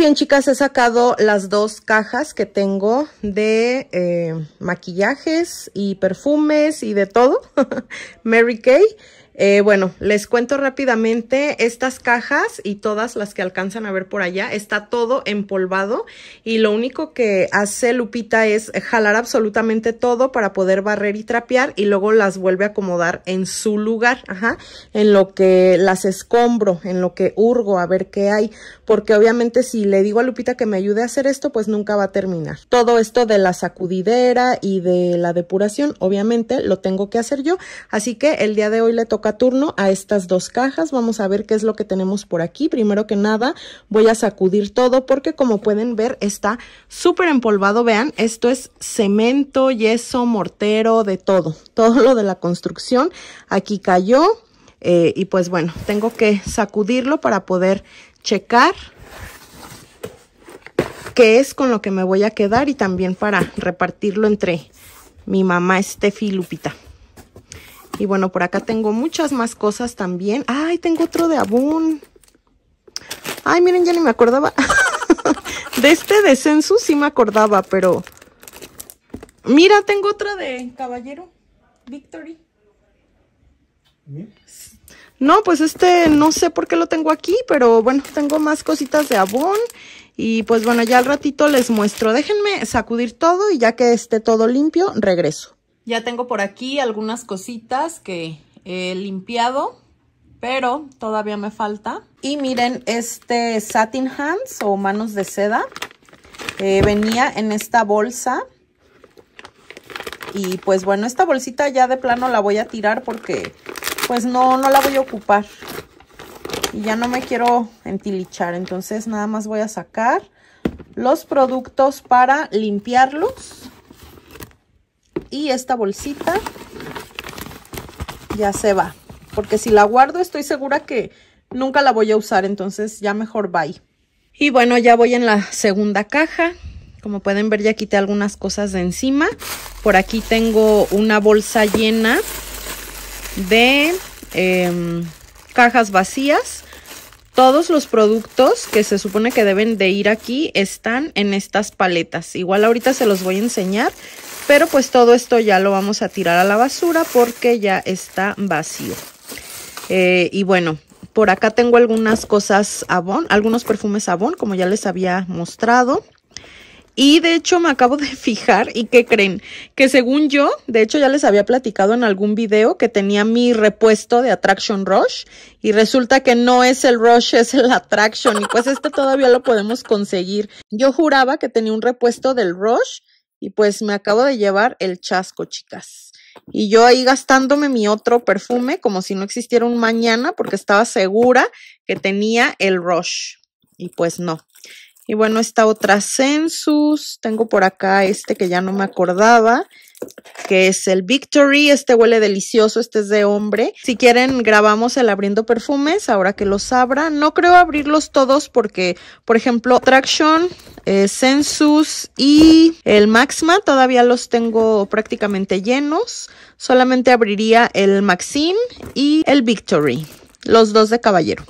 bien, chicas, he sacado las dos cajas que tengo de eh, maquillajes y perfumes y de todo. Mary Kay. Eh, bueno, les cuento rápidamente estas cajas y todas las que alcanzan a ver por allá. Está todo empolvado y lo único que hace Lupita es jalar absolutamente todo para poder barrer y trapear y luego las vuelve a acomodar en su lugar, ajá, en lo que las escombro, en lo que hurgo a ver qué hay, porque obviamente si le digo a Lupita que me ayude a hacer esto, pues nunca va a terminar. Todo esto de la sacudidera y de la depuración, obviamente lo tengo que hacer yo, así que el día de hoy le toca turno a estas dos cajas. Vamos a ver qué es lo que tenemos por aquí. Primero que nada voy a sacudir todo porque como pueden ver está súper empolvado. Vean, esto es cemento, yeso, mortero, de todo. Todo lo de la construcción. Aquí cayó eh, y pues bueno, tengo que sacudirlo para poder checar qué es con lo que me voy a quedar y también para repartirlo entre mi mamá Steffi Lupita. Y bueno, por acá tengo muchas más cosas también. ¡Ay, tengo otro de Abun! ¡Ay, miren, ya ni me acordaba! de este de Census sí me acordaba, pero... Mira, tengo otra de Caballero. Victory. No, pues este no sé por qué lo tengo aquí, pero bueno, tengo más cositas de abón. Y pues bueno, ya al ratito les muestro. Déjenme sacudir todo y ya que esté todo limpio, regreso. Ya tengo por aquí algunas cositas que he limpiado, pero todavía me falta. Y miren este satin hands o manos de seda. Eh, venía en esta bolsa. Y pues bueno, esta bolsita ya de plano la voy a tirar porque pues no, no la voy a ocupar. Y ya no me quiero entilichar, entonces nada más voy a sacar los productos para limpiarlos y esta bolsita ya se va. Porque si la guardo estoy segura que nunca la voy a usar, entonces ya mejor bye. Y bueno, ya voy en la segunda caja. Como pueden ver ya quité algunas cosas de encima. Por aquí tengo una bolsa llena de em, cajas vacías todos los productos que se supone que deben de ir aquí están en estas paletas. Igual ahorita se los voy a enseñar, pero pues todo esto ya lo vamos a tirar a la basura porque ya está vacío. Eh, y bueno, por acá tengo algunas cosas Avon, algunos perfumes Avon, como ya les había mostrado. Y de hecho me acabo de fijar y que creen que según yo, de hecho ya les había platicado en algún video que tenía mi repuesto de Attraction Rush y resulta que no es el Rush, es el Attraction y pues este todavía lo podemos conseguir. Yo juraba que tenía un repuesto del Rush y pues me acabo de llevar el chasco, chicas. Y yo ahí gastándome mi otro perfume como si no existiera un mañana porque estaba segura que tenía el Rush y pues no. Y bueno, esta otra Census. Tengo por acá este que ya no me acordaba, que es el Victory. Este huele delicioso, este es de hombre. Si quieren, grabamos el abriendo perfumes ahora que los abra. No creo abrirlos todos porque, por ejemplo, Traction, eh, Census y el Maxma todavía los tengo prácticamente llenos. Solamente abriría el Maxim y el Victory, los dos de caballero.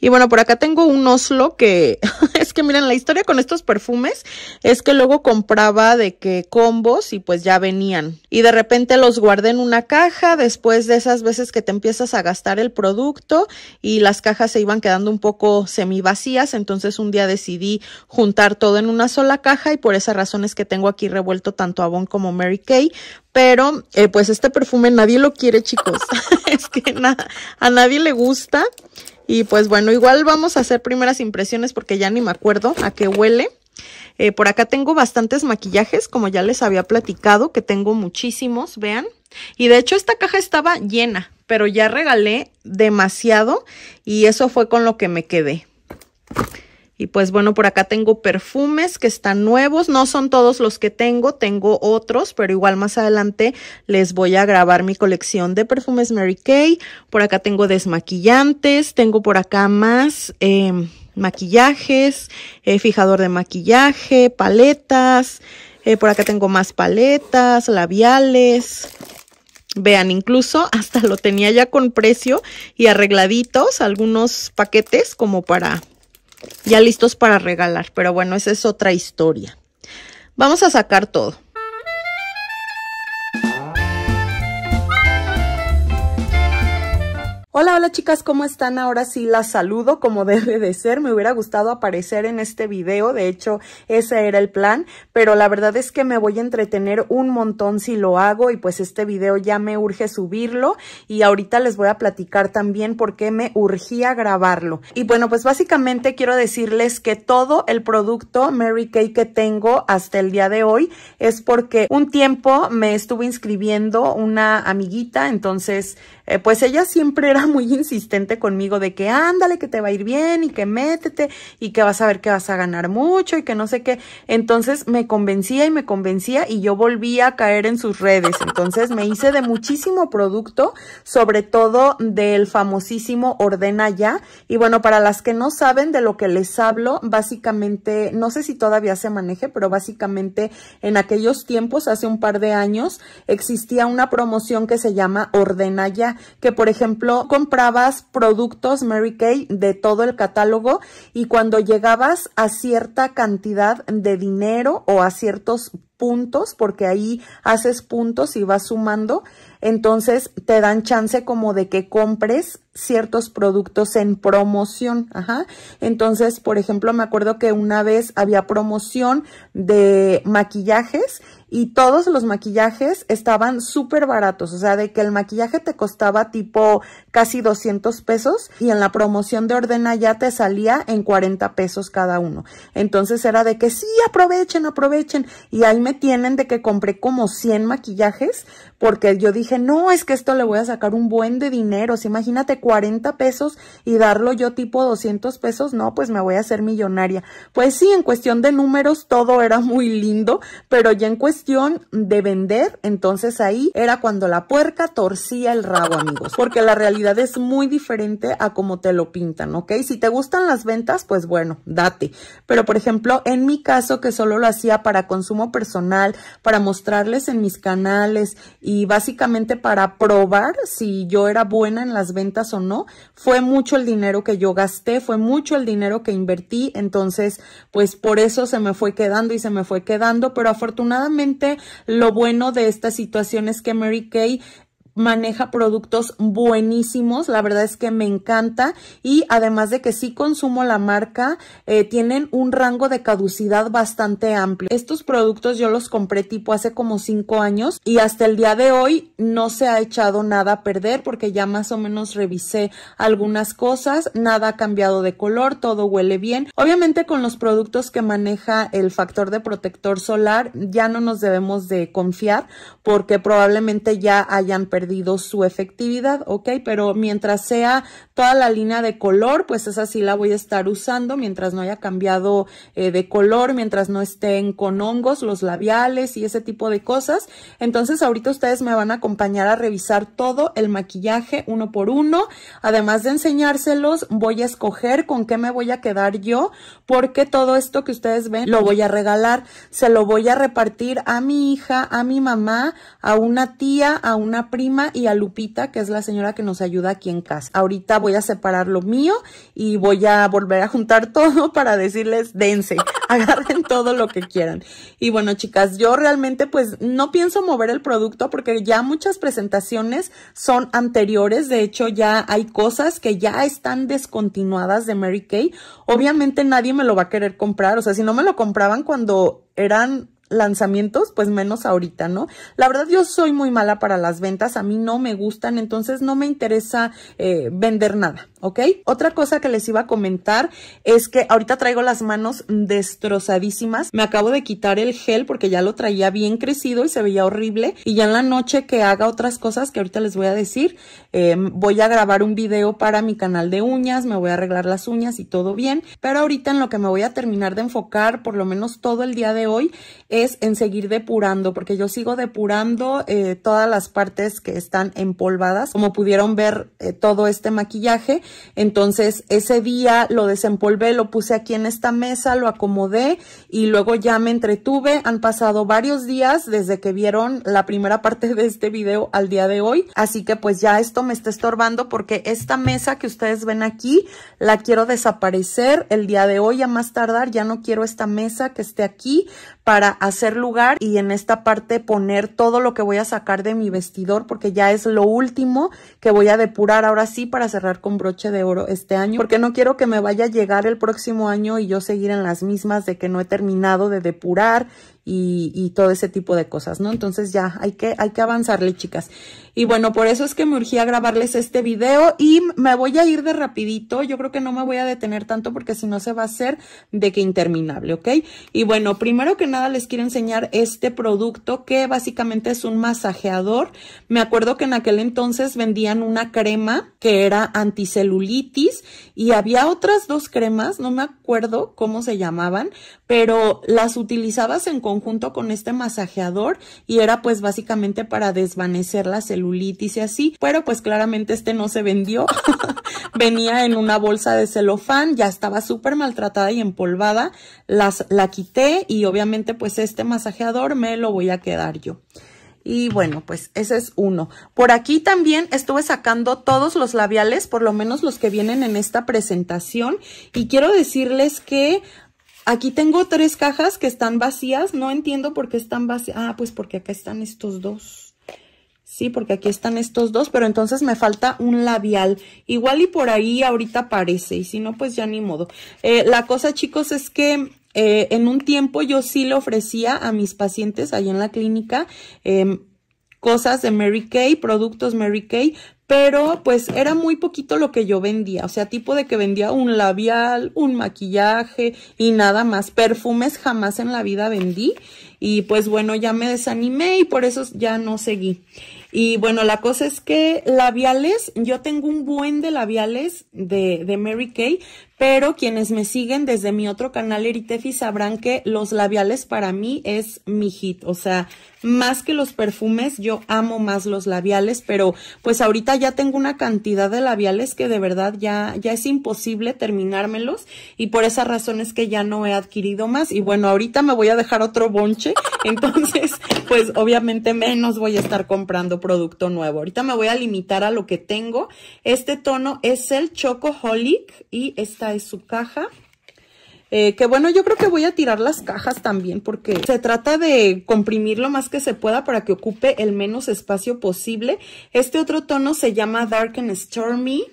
Y bueno, por acá tengo un Oslo que que miren, la historia con estos perfumes es que luego compraba de que combos y pues ya venían. Y de repente los guardé en una caja después de esas veces que te empiezas a gastar el producto y las cajas se iban quedando un poco semi vacías. Entonces un día decidí juntar todo en una sola caja y por esas razón es que tengo aquí revuelto tanto Avon como Mary Kay pero eh, pues este perfume nadie lo quiere chicos es que a nadie le gusta y pues bueno, igual vamos a hacer primeras impresiones porque ya ni me acuerdo a qué huele. Eh, por acá tengo bastantes maquillajes, como ya les había platicado, que tengo muchísimos, vean. Y de hecho esta caja estaba llena, pero ya regalé demasiado y eso fue con lo que me quedé. Y pues bueno, por acá tengo perfumes que están nuevos, no son todos los que tengo, tengo otros, pero igual más adelante les voy a grabar mi colección de perfumes Mary Kay. Por acá tengo desmaquillantes, tengo por acá más em, maquillajes, eh, fijador de maquillaje, paletas, eh, por acá tengo más paletas, labiales, Vean, incluso hasta lo tenía ya con precio y arregladitos, algunos paquetes como para ya listos para regalar, pero bueno, esa es otra historia. Vamos a sacar todo. Hola, hola chicas, ¿cómo están? Ahora sí las saludo como debe de ser. Me hubiera gustado aparecer en este video, de hecho ese era el plan, pero la verdad es que me voy a entretener un montón si lo hago y pues este video ya me urge subirlo y ahorita les voy a platicar también por qué me urgía grabarlo. Y bueno, pues básicamente quiero decirles que todo el producto Mary Kay que tengo hasta el día de hoy es porque un tiempo me estuve inscribiendo una amiguita, entonces eh, pues ella siempre era muy insistente conmigo de que ándale, que te va a ir bien y que métete y que vas a ver que vas a ganar mucho y que no sé qué. Entonces me convencía y me convencía y yo volvía a caer en sus redes. Entonces me hice de muchísimo producto, sobre todo del famosísimo Ordena Ya. Y bueno, para las que no saben de lo que les hablo, básicamente, no sé si todavía se maneje, pero básicamente en aquellos tiempos, hace un par de años, existía una promoción que se llama Ordena Ya que, por ejemplo, comprabas productos Mary Kay de todo el catálogo y cuando llegabas a cierta cantidad de dinero o a ciertos puntos, porque ahí haces puntos y vas sumando, entonces te dan chance como de que compres ciertos productos en promoción, Entonces, por ejemplo, me acuerdo que una vez había promoción de maquillajes y todos los maquillajes estaban súper baratos, o sea, de que el maquillaje te costaba tipo casi 200 pesos y en la promoción de Ordena ya te salía en 40 pesos cada uno. Entonces era de que sí, aprovechen, aprovechen. Y ahí me tienen de que compré como 100 maquillajes porque yo dije, no, es que esto le voy a sacar un buen de dinero. Si imagínate 40 pesos y darlo yo tipo 200 pesos, no, pues me voy a hacer millonaria. Pues sí, en cuestión de números todo era muy lindo, pero ya en cuestión de vender, entonces ahí era cuando la puerca torcía el rabo, amigos, porque la realidad es muy diferente a como te lo pintan, ¿ok? Si te gustan las ventas, pues bueno, date. Pero por ejemplo, en mi caso, que solo lo hacía para consumo personal, para mostrarles en mis canales y básicamente para probar si yo era buena en las ventas o no, fue mucho el dinero que yo gasté, fue mucho el dinero que invertí, entonces, pues por eso se me fue quedando y se me fue quedando, pero afortunadamente lo bueno de esta situación es que Mary Kay maneja productos buenísimos, la verdad es que me encanta y además de que sí consumo la marca, eh, tienen un rango de caducidad bastante amplio. Estos productos yo los compré tipo hace como 5 años y hasta el día de hoy no se ha echado nada a perder porque ya más o menos revisé algunas cosas, nada ha cambiado de color, todo huele bien. Obviamente con los productos que maneja el factor de protector solar ya no nos debemos de confiar porque probablemente ya hayan perdido su efectividad, ¿ok? Pero mientras sea toda la línea de color, pues esa sí la voy a estar usando mientras no haya cambiado eh, de color, mientras no estén con hongos, los labiales y ese tipo de cosas. Entonces ahorita ustedes me van a acompañar a revisar todo el maquillaje uno por uno. Además de enseñárselos, voy a escoger con qué me voy a quedar yo, porque todo esto que ustedes ven lo voy a regalar. Se lo voy a repartir a mi hija, a mi mamá, a una tía, a una prima y a Lupita, que es la señora que nos ayuda aquí en casa. Ahorita voy a separar lo mío y voy a volver a juntar todo para decirles dense, agarren todo lo que quieran. Y bueno, chicas, yo realmente pues no pienso mover el producto porque ya muchas presentaciones son anteriores. De hecho, ya hay cosas que ya están descontinuadas de Mary Kay. Obviamente nadie me lo va a querer comprar. O sea, si no me lo compraban cuando eran lanzamientos, pues menos ahorita, ¿no? La verdad yo soy muy mala para las ventas, a mí no me gustan, entonces no me interesa eh, vender nada, ¿ok? Otra cosa que les iba a comentar es que ahorita traigo las manos destrozadísimas, me acabo de quitar el gel porque ya lo traía bien crecido y se veía horrible y ya en la noche que haga otras cosas que ahorita les voy a decir, em, voy a grabar un video para mi canal de uñas, me voy a arreglar las uñas y todo bien, pero ahorita en lo que me voy a terminar de enfocar por lo menos todo el día de hoy es en seguir depurando, porque yo sigo depurando eh, todas las partes que están empolvadas. Como pudieron ver eh, todo este maquillaje, entonces ese día lo desempolvé, lo puse aquí en esta mesa, lo acomodé y luego ya me entretuve. Han pasado varios días desde que vieron la primera parte de este video al día de hoy, así que pues ya esto me está estorbando porque esta mesa que ustedes ven aquí la quiero desaparecer el día de hoy a más tardar, ya no quiero esta mesa que esté aquí para hacer lugar y en esta parte poner todo lo que voy a sacar de mi vestidor porque ya es lo último que voy a depurar ahora sí para cerrar con broche de oro este año porque no quiero que me vaya a llegar el próximo año y yo seguir en las mismas de que no he terminado de depurar y, todo ese tipo de cosas, ¿no? Entonces ya hay que, hay que avanzarle, chicas. Y bueno, por eso es que me urgía grabarles este video y me voy a ir de rapidito. Yo creo que no me voy a detener tanto porque si no se va a hacer de que interminable, ¿ok? Y bueno, primero que nada les quiero enseñar este producto que básicamente es un masajeador. Me acuerdo que en aquel entonces vendían una crema que era anticelulitis y había otras dos cremas, no me acuerdo cómo se llamaban, pero las utilizabas en conjunto con este masajeador y era pues básicamente para desvanecer la celulitis y así, pero pues claramente este no se vendió. Venía en una bolsa de celofán, ya estaba súper maltratada y empolvada, las, la quité y obviamente pues este masajeador me lo voy a quedar yo. Y bueno, pues ese es uno. Por aquí también estuve sacando todos los labiales, por lo menos los que vienen en esta presentación. Y quiero decirles que Aquí tengo tres cajas que están vacías. No entiendo por qué están vacías. Ah, pues porque acá están estos dos. Sí, porque aquí están estos dos, pero entonces me falta un labial. Igual y por ahí ahorita parece, y si no, pues ya ni modo. Eh, la cosa, chicos, es que eh, en un tiempo yo sí le ofrecía a mis pacientes ahí en la clínica em, cosas de Mary Kay, productos Mary Kay, pero pues era muy poquito lo que yo vendía, o sea, tipo de que vendía un labial, un maquillaje y nada más, perfumes jamás en la vida vendí y pues bueno, ya me desanimé y por eso ya no seguí. Y bueno, la cosa es que labiales, yo tengo un buen de labiales de, de Mary Kay, pero quienes me siguen desde mi otro canal Eritefi sabrán que los labiales para mí es mi hit, o sea, más que los perfumes, yo amo más los labiales, pero pues ahorita ya tengo una cantidad de labiales que de verdad ya, ya es imposible terminármelos y por esa razón es que ya no he adquirido más y bueno, ahorita me voy a dejar otro bonche, entonces pues obviamente menos voy a estar comprando producto nuevo. Ahorita me voy a limitar a lo que tengo. Este tono es el Chocoholic y esta su caja. Eh, que bueno, yo creo que voy a tirar las cajas también porque se trata de comprimir lo más que se pueda para que ocupe el menos espacio posible. Este otro tono se llama Dark and Stormy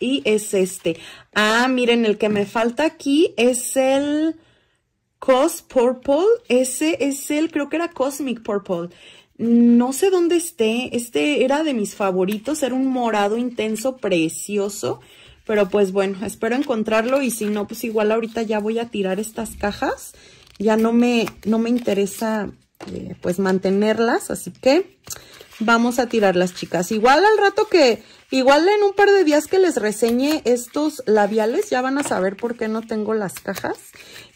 y es este. Ah, miren, el que me falta aquí es el Cos Purple. Ese es el, creo que era Cosmic Purple. No sé dónde esté. Este era de mis favoritos. Era un morado intenso, Precioso. Pero pues bueno, espero encontrarlo y si no, pues igual ahorita ya voy a tirar estas cajas. Ya no me, no me interesa eh, pues mantenerlas, así que vamos a tirarlas, chicas. Igual al rato que, igual en un par de días que les reseñe estos labiales, ya van a saber por qué no tengo las cajas.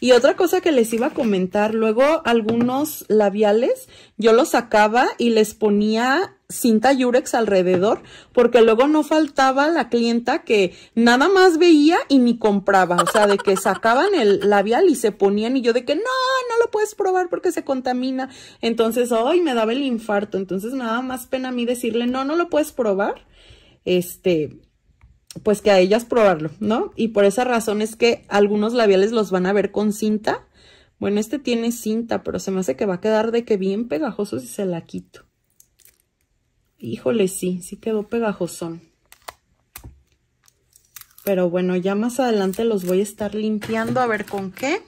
Y otra cosa que les iba a comentar, luego algunos labiales yo los sacaba y les ponía cinta yurex alrededor, porque luego no faltaba la clienta que nada más veía y ni compraba, o sea, de que sacaban el labial y se ponían y yo de que no, no lo puedes probar porque se contamina, entonces, ay, me daba el infarto, entonces nada más pena a mí decirle, no, no lo puedes probar, este, pues que a ellas probarlo, ¿no? Y por esa razón es que algunos labiales los van a ver con cinta, bueno, este tiene cinta, pero se me hace que va a quedar de que bien pegajoso si se la quito. Híjole, sí, sí quedó pegajosón. Pero bueno, ya más adelante los voy a estar limpiando a ver con qué.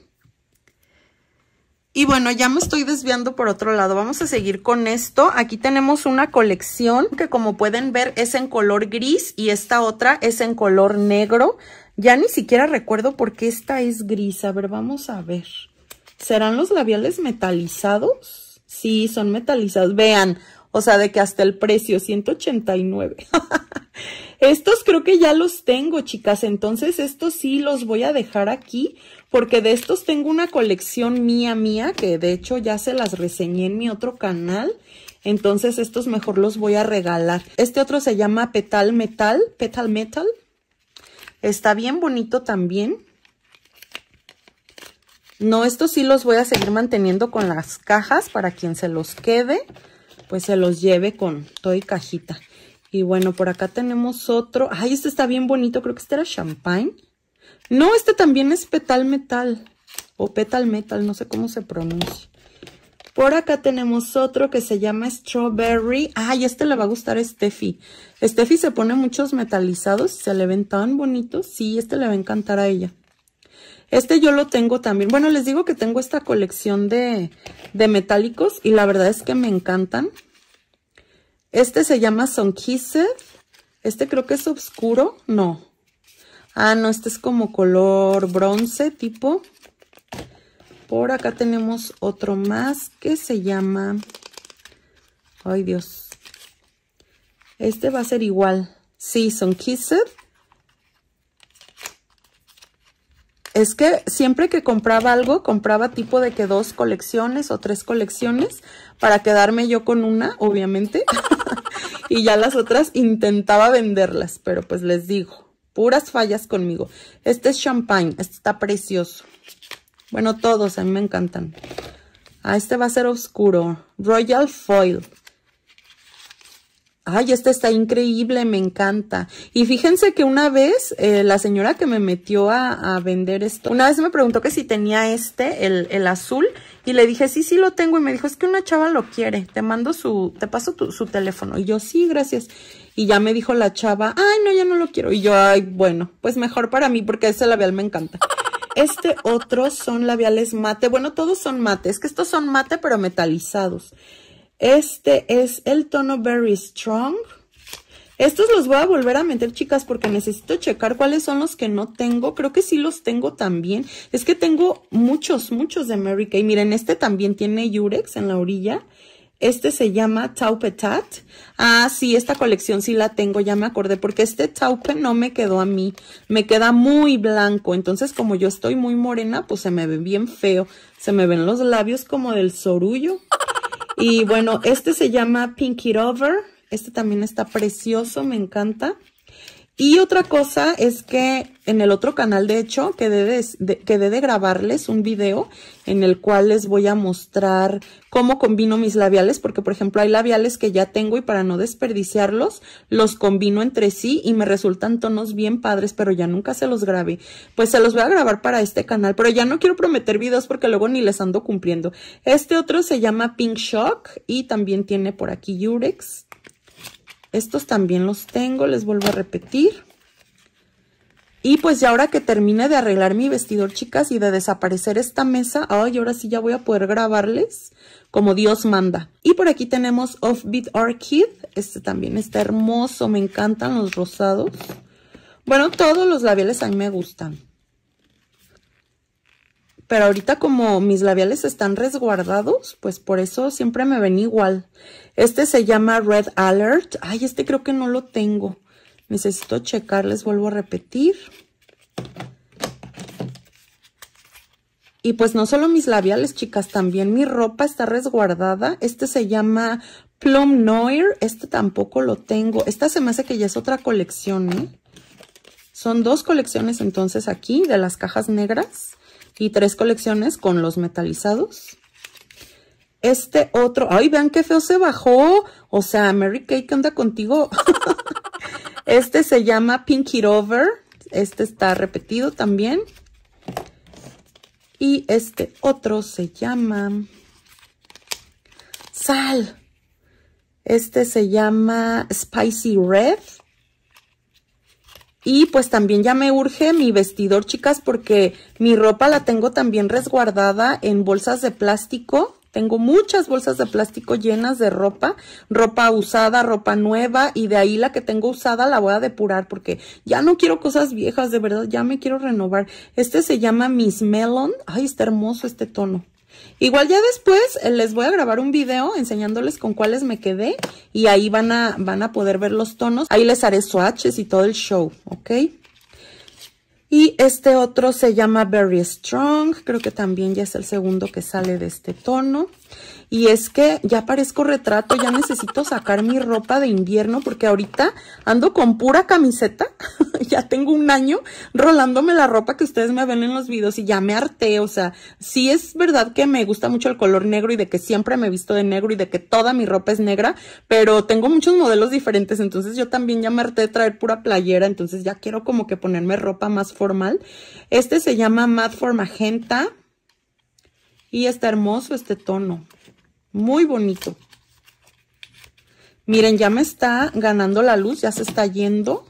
Y bueno, ya me estoy desviando por otro lado. Vamos a seguir con esto. Aquí tenemos una colección que como pueden ver es en color gris y esta otra es en color negro. Ya ni siquiera recuerdo por qué esta es gris. A ver, vamos a ver. ¿Serán los labiales metalizados? Sí, son metalizados. Vean, o sea, de que hasta el precio, 189. estos creo que ya los tengo, chicas. Entonces, estos sí los voy a dejar aquí. Porque de estos tengo una colección mía, mía. Que de hecho ya se las reseñé en mi otro canal. Entonces, estos mejor los voy a regalar. Este otro se llama Petal Metal. Petal Metal. Está bien bonito también. No, estos sí los voy a seguir manteniendo con las cajas para quien se los quede pues se los lleve con todo y cajita. Y bueno, por acá tenemos otro. Ay, este está bien bonito. Creo que este era champagne. No, este también es petal metal. O petal metal, no sé cómo se pronuncia. Por acá tenemos otro que se llama Strawberry. Ay, este le va a gustar a Steffi. Steffi se pone muchos metalizados. Se le ven tan bonitos. Sí, este le va a encantar a ella. Este yo lo tengo también. Bueno, les digo que tengo esta colección de, metálicos y la verdad es que me encantan. Este se llama Sunkissed. Este creo que es oscuro. No. Ah, no, este es como color bronce tipo. Por acá tenemos otro más que se llama... Ay, Dios. Este va a ser igual. Sí, son es que siempre que compraba algo, compraba tipo de que dos colecciones o tres colecciones para quedarme yo con una, obviamente. y ya las otras intentaba venderlas, pero pues les digo, puras fallas conmigo. Este es champagne, este está precioso. Bueno, todos, a mí me encantan. A ah, este va a ser oscuro. Royal Foil. Ay, este está increíble, me encanta. Y fíjense que una vez eh, la señora que me metió a, vender esto, una vez me preguntó que si tenía este, el, el, azul, y le dije, sí, sí lo tengo. Y me dijo, es que una chava lo quiere, te mando su, te paso su teléfono. Y yo, sí, gracias. Y ya me dijo la chava, ay, no, ya no lo quiero. Y yo, ay, bueno, pues mejor para mí porque ese labial me encanta. Este otro son labiales mate. Bueno, todos son mate. Es que estos son mate, pero metalizados. Este es el tono Very Strong. Estos los voy a volver a meter, chicas, porque necesito checar cuáles son los que no tengo. Creo que sí los tengo también. Es que tengo muchos, muchos de Mary Kay. Miren, este también tiene Yurex en la orilla. Este se llama Taupetat. Ah, sí, esta colección sí la tengo, ya me acordé, porque este taupe no me quedó a mí. Me queda muy blanco, entonces como yo estoy muy morena, pues se me ve bien feo. Se me ven los labios como del sorullo. Y bueno, este se llama Pink It Over. Este también está precioso, me encanta. Y otra cosa es que en el otro canal, de hecho, quedé de, de, grabarles un video en el cual les voy a mostrar cómo combino mis labiales, porque por ejemplo hay labiales que ya tengo y para no desperdiciarlos, los combino entre sí y me resultan tonos bien padres, pero ya nunca se los grabé. Pues se los voy a grabar para este canal, pero ya no quiero prometer videos porque luego ni les ando cumpliendo. Este otro se llama Pink Shock y también tiene por aquí Yurex, estos también los tengo, les vuelvo a repetir. Y pues ya ahora que termine de arreglar mi vestidor, chicas, y de desaparecer esta mesa, ay, ahora sí ya voy a poder grabarles como Dios manda. Y por aquí tenemos Off Offbeat Orchid. Este también está hermoso, me encantan los rosados. Bueno, todos los labiales a mí me gustan. Pero ahorita como mis labiales están resguardados, pues por eso siempre me ven igual. Este se llama Red Alert. Ay, este creo que no lo tengo. Necesito checarles, vuelvo a repetir. Y pues no solo mis labiales, chicas, también mi ropa está resguardada. Este se llama Plum Noir. Este tampoco lo tengo. Esta se me hace que ya es otra colección, ¿eh? Son dos colecciones entonces aquí de las cajas negras y tres colecciones con los metalizados. Este otro, ay, vean qué feo se bajó. O sea, Mary Kay, anda contigo? este se llama Pink It Over. Este está repetido también. Y este otro se llama Sal. Este se llama Spicy Red. Y pues también ya me urge mi vestidor, chicas, porque mi ropa la tengo también resguardada en bolsas de plástico. Tengo muchas bolsas de plástico llenas de ropa, ropa usada, ropa nueva y de ahí la que tengo usada la voy a depurar porque ya no quiero cosas viejas, de verdad, ya me quiero renovar. Este se llama Miss Melon. Ay, está hermoso este tono. Igual ya después eh, les voy a grabar un video enseñándoles con cuáles me quedé y ahí van a, van a poder ver los tonos. Ahí les haré swatches y todo el show, ¿ok? Y este otro se llama Very Strong, creo que también ya es el segundo que sale de este tono. Y es que ya parezco retrato, ya necesito sacar mi ropa de invierno porque ahorita ando con pura camiseta. ya tengo un año rolándome la ropa que ustedes me ven en los videos y ya me harté. O sea, sí es verdad que me gusta mucho el color negro y de que siempre me he visto de negro y de que toda mi ropa es negra, pero tengo muchos modelos diferentes. Entonces yo también ya me harté de traer pura playera. Entonces ya quiero como que ponerme ropa más formal. Este se llama Mad for Magenta. Y está hermoso este tono. Muy bonito. Miren, ya me está ganando la luz, ya se está yendo.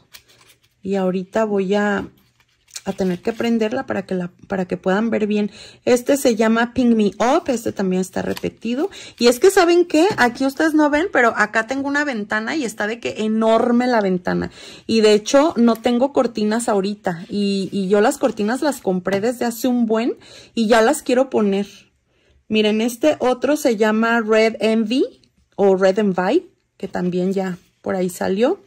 Y ahorita voy a, a tener que prenderla para que, la, para que puedan ver bien. Este se llama Ping Me Up, este también está repetido. Y es que, ¿saben qué? Aquí ustedes no ven, pero acá tengo una ventana y está de que enorme la ventana. Y de hecho, no tengo cortinas ahorita. Y, y yo las cortinas las compré desde hace un buen y ya las quiero poner. Miren, este otro se llama Red Envy o Red Envy, que también ya por ahí salió.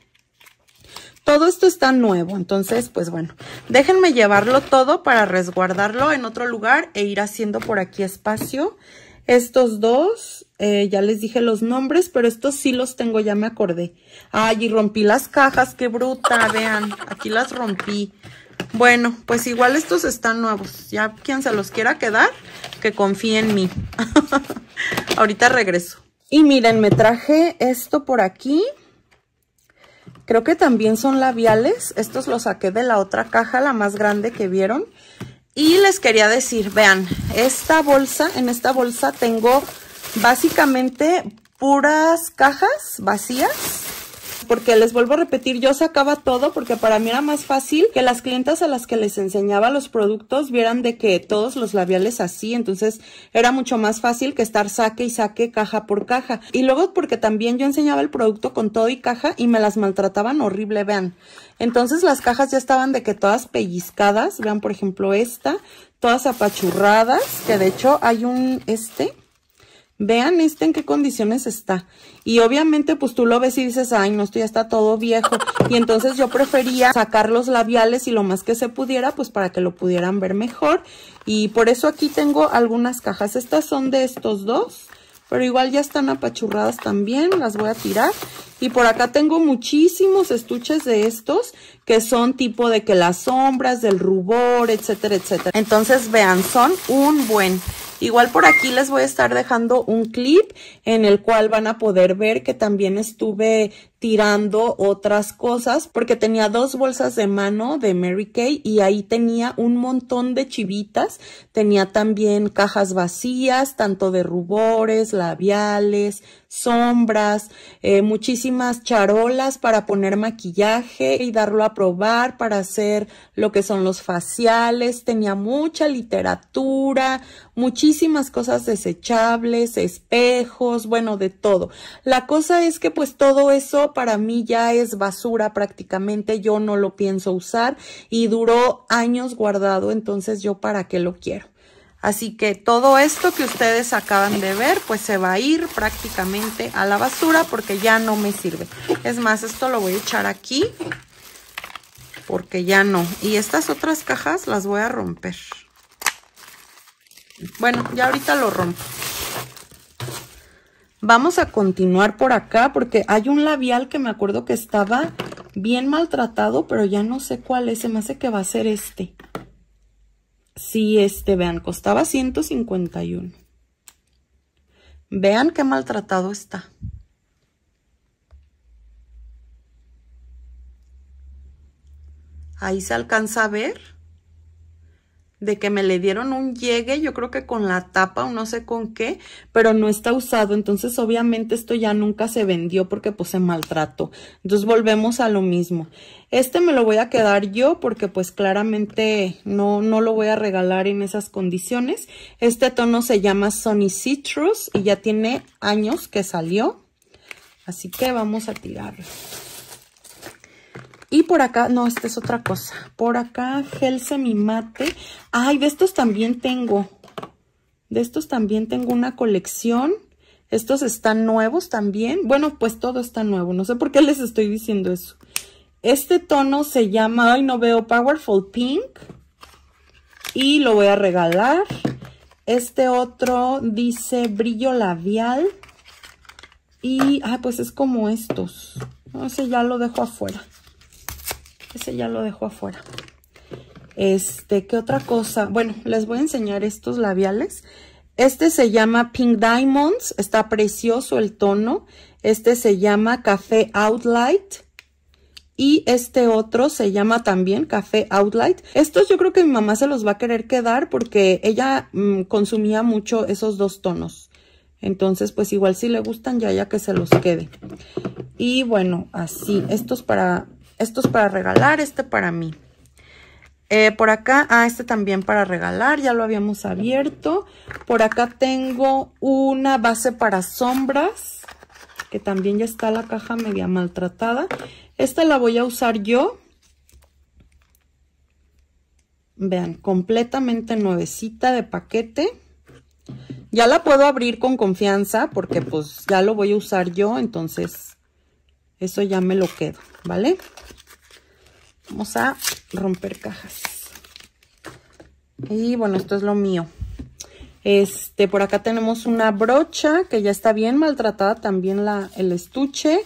Todo esto está nuevo, entonces, pues bueno, déjenme llevarlo todo para resguardarlo en otro lugar e ir haciendo por aquí espacio. Estos dos, eh, ya les dije los nombres, pero estos sí los tengo, ya me acordé. Ay, y rompí las cajas, qué bruta, vean, aquí las rompí. Bueno, pues igual estos están nuevos. Ya quien se los quiera quedar, que confíe en mí. Ahorita regreso. Y miren, me traje esto por aquí. Creo que también son labiales. Estos los saqué de la otra caja, la más grande que vieron. Y les quería decir, vean, esta bolsa, en esta bolsa tengo básicamente puras cajas vacías porque les vuelvo a repetir, yo sacaba todo porque para mí era más fácil que las clientas a las que les enseñaba los productos vieran de que todos los labiales así, entonces era mucho más fácil que estar saque y saque caja por caja. Y luego porque también yo enseñaba el producto con todo y caja y me las maltrataban horrible, vean. Entonces las cajas ya estaban de que todas pellizcadas, vean por ejemplo esta, todas apachurradas, que de hecho hay un este Vean este en qué condiciones está. Y obviamente, pues tú lo ves y dices, ay, no, esto ya está todo viejo. Y entonces yo prefería sacar los labiales y lo más que se pudiera, pues para que lo pudieran ver mejor. Y por eso aquí tengo algunas cajas. Estas son de estos dos pero igual ya están apachurradas también, las voy a tirar. Y por acá tengo muchísimos estuches de estos que son tipo de que las sombras, del rubor, etcétera, etcétera. Entonces, vean, son un buen. Igual por aquí les voy a estar dejando un clip en el cual van a poder ver que también estuve tirando otras cosas porque tenía dos bolsas de mano de Mary Kay y ahí tenía un montón de chivitas. Tenía también cajas vacías, tanto de rubores, labiales, sombras, eh, muchísimas muchísimas charolas para poner maquillaje y darlo a probar, para hacer lo que son los faciales, tenía mucha literatura, muchísimas cosas desechables, espejos, bueno, de todo. La cosa es que pues todo eso para mí ya es basura prácticamente, yo no lo pienso usar y duró años guardado, entonces yo para qué lo quiero. Así que todo esto que ustedes acaban de ver, pues se va a ir prácticamente a la basura porque ya no me sirve. Es más, esto lo voy a echar aquí porque ya no. Y estas otras cajas las voy a romper. Bueno, ya ahorita lo rompo. Vamos a continuar por acá porque hay un labial que me acuerdo que estaba bien maltratado, pero ya no sé cuál es. Se me hace que va a ser este si este, vean, costaba 151. Vean qué maltratado está. Ahí se alcanza a ver de que me le dieron un llegue, yo creo que con la tapa o no sé con qué, pero no está usado, entonces obviamente esto ya nunca se vendió porque pues se maltrató. Entonces volvemos a lo mismo. Este me lo voy a quedar yo porque pues claramente no, no lo voy a regalar en esas condiciones. Este tono se llama Sony Citrus y ya tiene años que salió, así que vamos a tirarlo. Y por acá, no, esta es otra cosa. Por acá, gel mate. Ay, de estos también tengo. De estos también tengo una colección. Estos están nuevos también. Bueno, pues todo está nuevo. No sé por qué les estoy diciendo eso. Este tono se llama, ay, no veo, Powerful Pink. Y lo voy a regalar. Este otro dice brillo labial. Y, ah, pues es como estos. No sé, ya lo dejo afuera. Ese ya lo dejo afuera. Este, ¿qué otra cosa? Bueno, les voy a enseñar estos labiales. Este se llama Pink Diamonds. Está precioso el tono. Este se llama Café Outlight. Y este otro se llama también Café Outlight. Estos yo creo que mi mamá se los va a querer quedar porque ella mm, consumía mucho esos dos tonos. Entonces, pues igual si le gustan ya ya que se los quede. Y bueno, así. Estos para esto es para regalar, este para mí. Eh, por acá, ah, este también para regalar, ya lo habíamos abierto. Por acá tengo una base para sombras, que también ya está la caja media maltratada. Esta la voy a usar yo. Vean, completamente nuevecita de paquete. Ya la puedo abrir con confianza porque pues ya lo voy a usar yo, entonces eso ya me lo quedo, ¿vale? Vamos a romper cajas. Y bueno, esto es lo mío. Este, por acá tenemos una brocha que ya está bien maltratada también la, el estuche.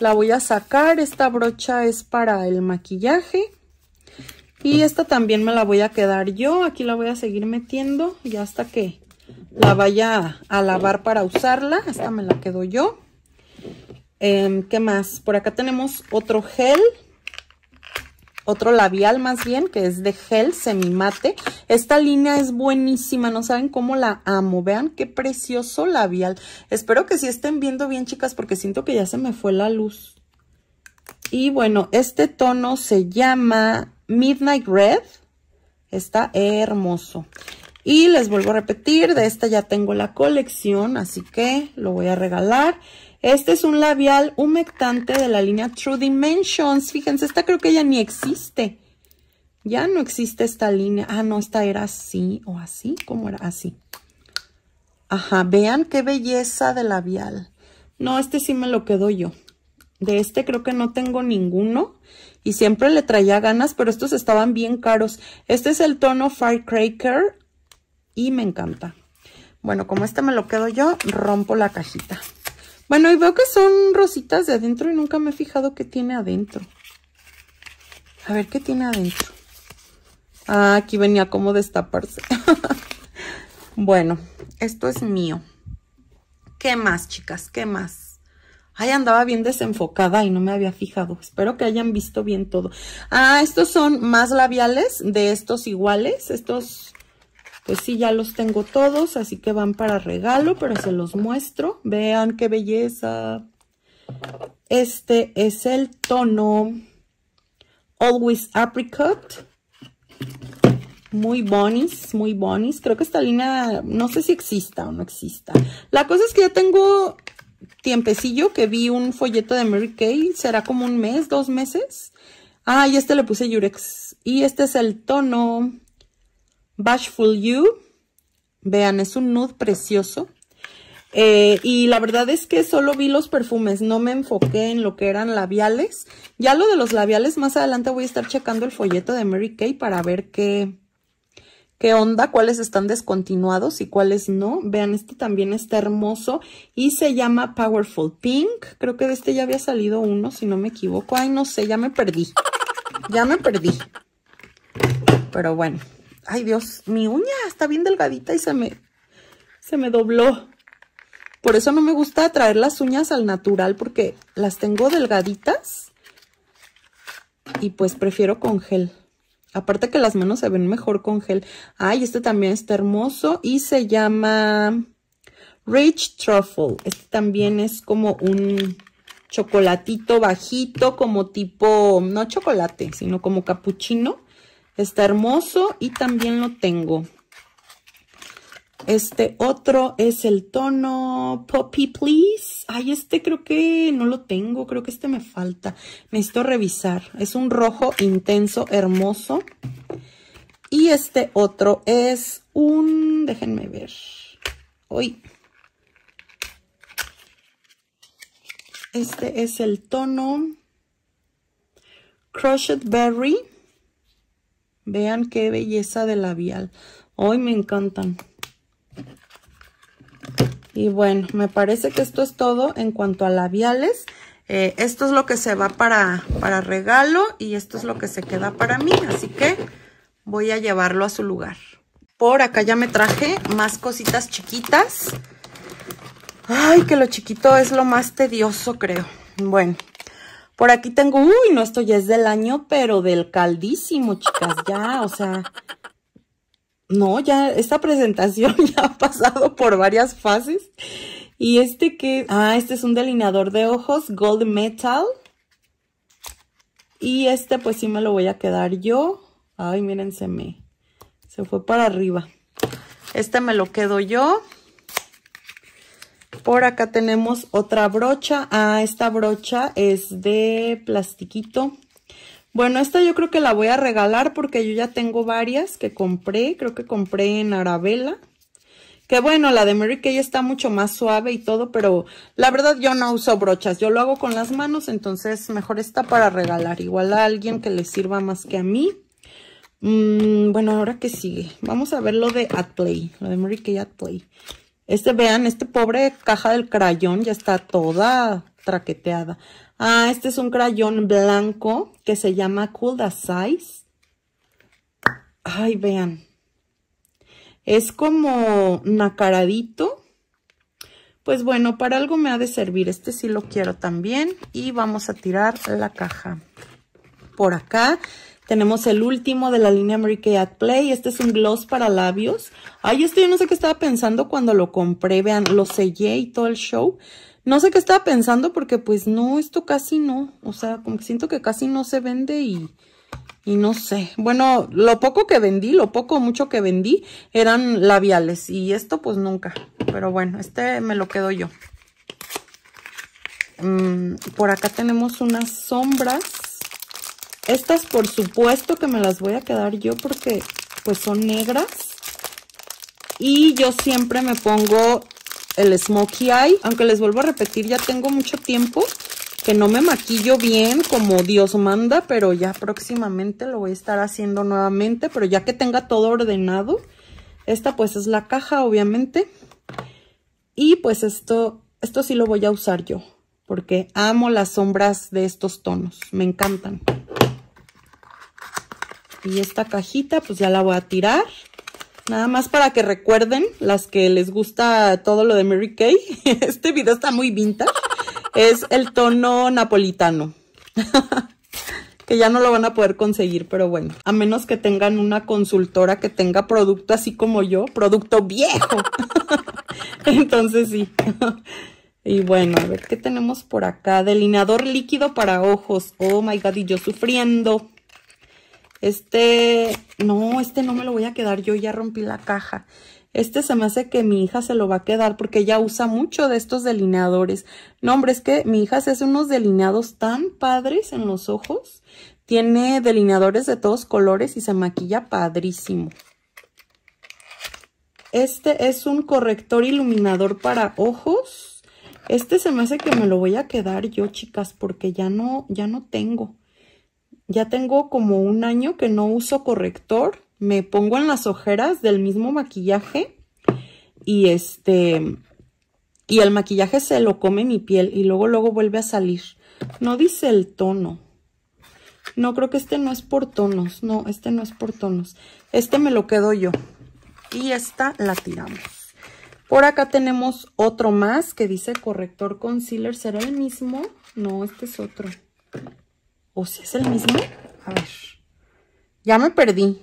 La voy a sacar. Esta brocha es para el maquillaje. Y esta también me la voy a quedar yo. Aquí la voy a seguir metiendo y hasta que la vaya a lavar para usarla. Esta me la quedo yo. Em, ¿Qué más? Por acá tenemos otro gel otro labial más bien, que es de gel semimate. Esta línea es buenísima, no saben cómo la amo. Vean qué precioso labial. Espero que sí estén viendo bien, chicas, porque siento que ya se me fue la luz. Y bueno, este tono se llama Midnight Red. Está hermoso. Y les vuelvo a repetir, de esta ya tengo la colección, así que lo voy a regalar. Este es un labial humectante de la línea True Dimensions. Fíjense, esta creo que ya ni existe. Ya no existe esta línea. Ah, no, esta era así o así. ¿Cómo era? Así. Ajá, vean qué belleza de labial. No, este sí me lo quedo yo. De este creo que no tengo ninguno. Y siempre le traía ganas, pero estos estaban bien caros. Este es el tono Firecracker y me encanta. Bueno, como este me lo quedo yo, rompo la cajita. Bueno, y veo que son rositas de adentro y nunca me he fijado qué tiene adentro. A ver qué tiene adentro. Ah, aquí venía como destaparse. bueno, esto es mío. ¿Qué más, chicas? ¿Qué más? Ay, andaba bien desenfocada y no me había fijado. Espero que hayan visto bien todo. Ah, estos son más labiales de estos iguales. Estos pues sí, ya los tengo todos, así que van para regalo, pero se los muestro. Vean qué belleza. Este es el tono Always Apricot. Muy bonis, muy bonis. Creo que esta línea, no sé si exista o no exista. La cosa es que ya tengo tiempecillo que vi un folleto de Mary Kay. ¿Será como un mes, dos meses? Ah, y este le puse Yurex. Y este es el tono Bashful You. Vean, es un nude precioso. Eh, y la verdad es que solo vi los perfumes, no me enfoqué en lo que eran labiales. Ya lo de los labiales, más adelante voy a estar checando el folleto de Mary Kay para ver qué, qué onda, cuáles están descontinuados y cuáles no. Vean, este también está hermoso y se llama Powerful Pink. Creo que de este ya había salido uno, si no me equivoco. Ay, no sé, ya me perdí. Ya me perdí. Pero bueno. Ay, Dios, mi uña está bien delgadita y se me, se me dobló. Por eso no me gusta traer las uñas al natural porque las tengo delgaditas y pues prefiero con gel. Aparte que las manos se ven mejor con gel. Ay, este también está hermoso y se llama Rich Truffle. Este también es como un chocolatito bajito, como tipo, no chocolate, sino como capuchino. Está hermoso y también lo tengo. Este otro es el tono Poppy Please. Ay, este creo que no lo tengo. Creo que este me falta. Necesito revisar. Es un rojo intenso, hermoso. Y este otro es un... Déjenme ver. Uy. Este es el tono Crushed Berry. Vean qué belleza de labial. Hoy me encantan. Y bueno, me parece que esto es todo en cuanto a labiales. Eh, esto es lo que se va para, para regalo y esto es lo que se queda para mí. Así que voy a llevarlo a su lugar. Por acá ya me traje más cositas chiquitas. Ay, que lo chiquito es lo más tedioso, creo. Bueno, por aquí tengo, uy, no, esto ya es del año, pero del caldísimo, chicas, ya, o sea, no, ya, esta presentación ya ha pasado por varias fases. Y este que, ah, este es un delineador de ojos, Gold Metal. Y este pues sí me lo voy a quedar yo. Ay, miren, se me, se fue para arriba. Este me lo quedo yo. Por acá tenemos otra brocha. Ah, esta brocha es de plastiquito. Bueno, esta yo creo que la voy a regalar porque yo ya tengo varias que compré. Creo que compré en Arabella. Que bueno, la de Mary Kay está mucho más suave y todo, pero la verdad yo no uso brochas. Yo lo hago con las manos, entonces mejor está para regalar. Igual a alguien que le sirva más que a mí. Mm, bueno, ahora que sigue. Vamos a ver lo de At lo de Mary Kay At este, vean, este pobre caja del crayón ya está toda traqueteada. Ah, este es un crayón blanco que se llama Cool Size. Ay, vean. Es como nacaradito. Pues bueno, para algo me ha de servir. Este sí lo quiero también. Y vamos a tirar la caja por acá. Tenemos el último de la línea Mary Kay at Play. Este es un gloss para labios. Ay, este yo no sé qué estaba pensando cuando lo compré. Vean, lo sellé y todo el show. No sé qué estaba pensando porque pues no, esto casi no. O sea, como que siento que casi no se vende y... no sé, bueno, lo poco que vendí, lo poco o mucho que vendí eran labiales. Y esto pues nunca, pero bueno, este me lo quedo yo. Mm, por acá tenemos unas sombras estas por supuesto que me las voy a quedar yo porque pues son negras. Y yo siempre me pongo el smokey eye. Aunque les vuelvo a repetir, ya tengo mucho tiempo que no me maquillo bien como Dios manda. Pero ya próximamente lo voy a estar haciendo nuevamente. Pero ya que tenga todo ordenado. Esta pues es la caja obviamente. Y pues esto, esto sí lo voy a usar yo. Porque amo las sombras de estos tonos. Me encantan. Y esta cajita pues ya la voy a tirar. Nada más para que recuerden, las que les gusta todo lo de Mary Kay, este video está muy vintage, es el tono napolitano. que ya no lo van a poder conseguir, pero bueno. A menos que tengan una consultora que tenga producto así como yo, producto viejo. Entonces sí. y bueno, a ver qué tenemos por acá. Delineador líquido para ojos. Oh my God, y yo sufriendo. Este, no, este no me lo voy a quedar, yo ya rompí la caja. Este se me hace que mi hija se lo va a quedar porque ella usa mucho de estos delineadores. No, hombre, es que mi hija se hace unos delineados tan padres en los ojos. Tiene delineadores de todos colores y se maquilla padrísimo. Este es un corrector iluminador para ojos. Este se me hace que me lo voy a quedar yo, chicas, porque ya no, ya no tengo. Ya tengo como un año que no uso corrector. Me pongo en las ojeras del mismo maquillaje y este y el maquillaje se lo come mi piel y luego luego vuelve a salir. No dice el tono. No, creo que este no es por tonos. No, este no es por tonos. Este me lo quedo yo. Y esta la tiramos. Por acá tenemos otro más que dice corrector concealer. ¿Será el mismo? No, este es otro. ¿O si es el mismo? A ver. Ya me perdí.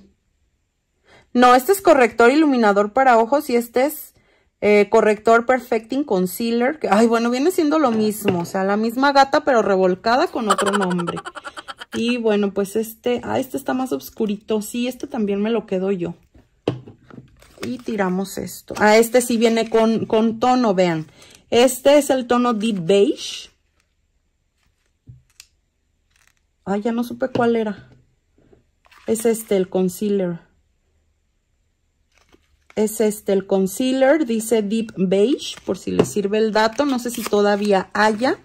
No, este es corrector iluminador para ojos y este es eh, corrector Perfecting Concealer. Que, ay, bueno, viene siendo lo mismo. O sea, la misma gata, pero revolcada con otro nombre. Y bueno, pues este... Ah, este está más oscurito. Sí, este también me lo quedo yo. Y tiramos esto. Ah, este sí viene con, con tono, vean. Este es el tono Deep Beige. Ah, ya no supe cuál era. Es este, el concealer. Es este, el concealer. Dice Deep Beige, por si le sirve el dato. No sé si todavía haya.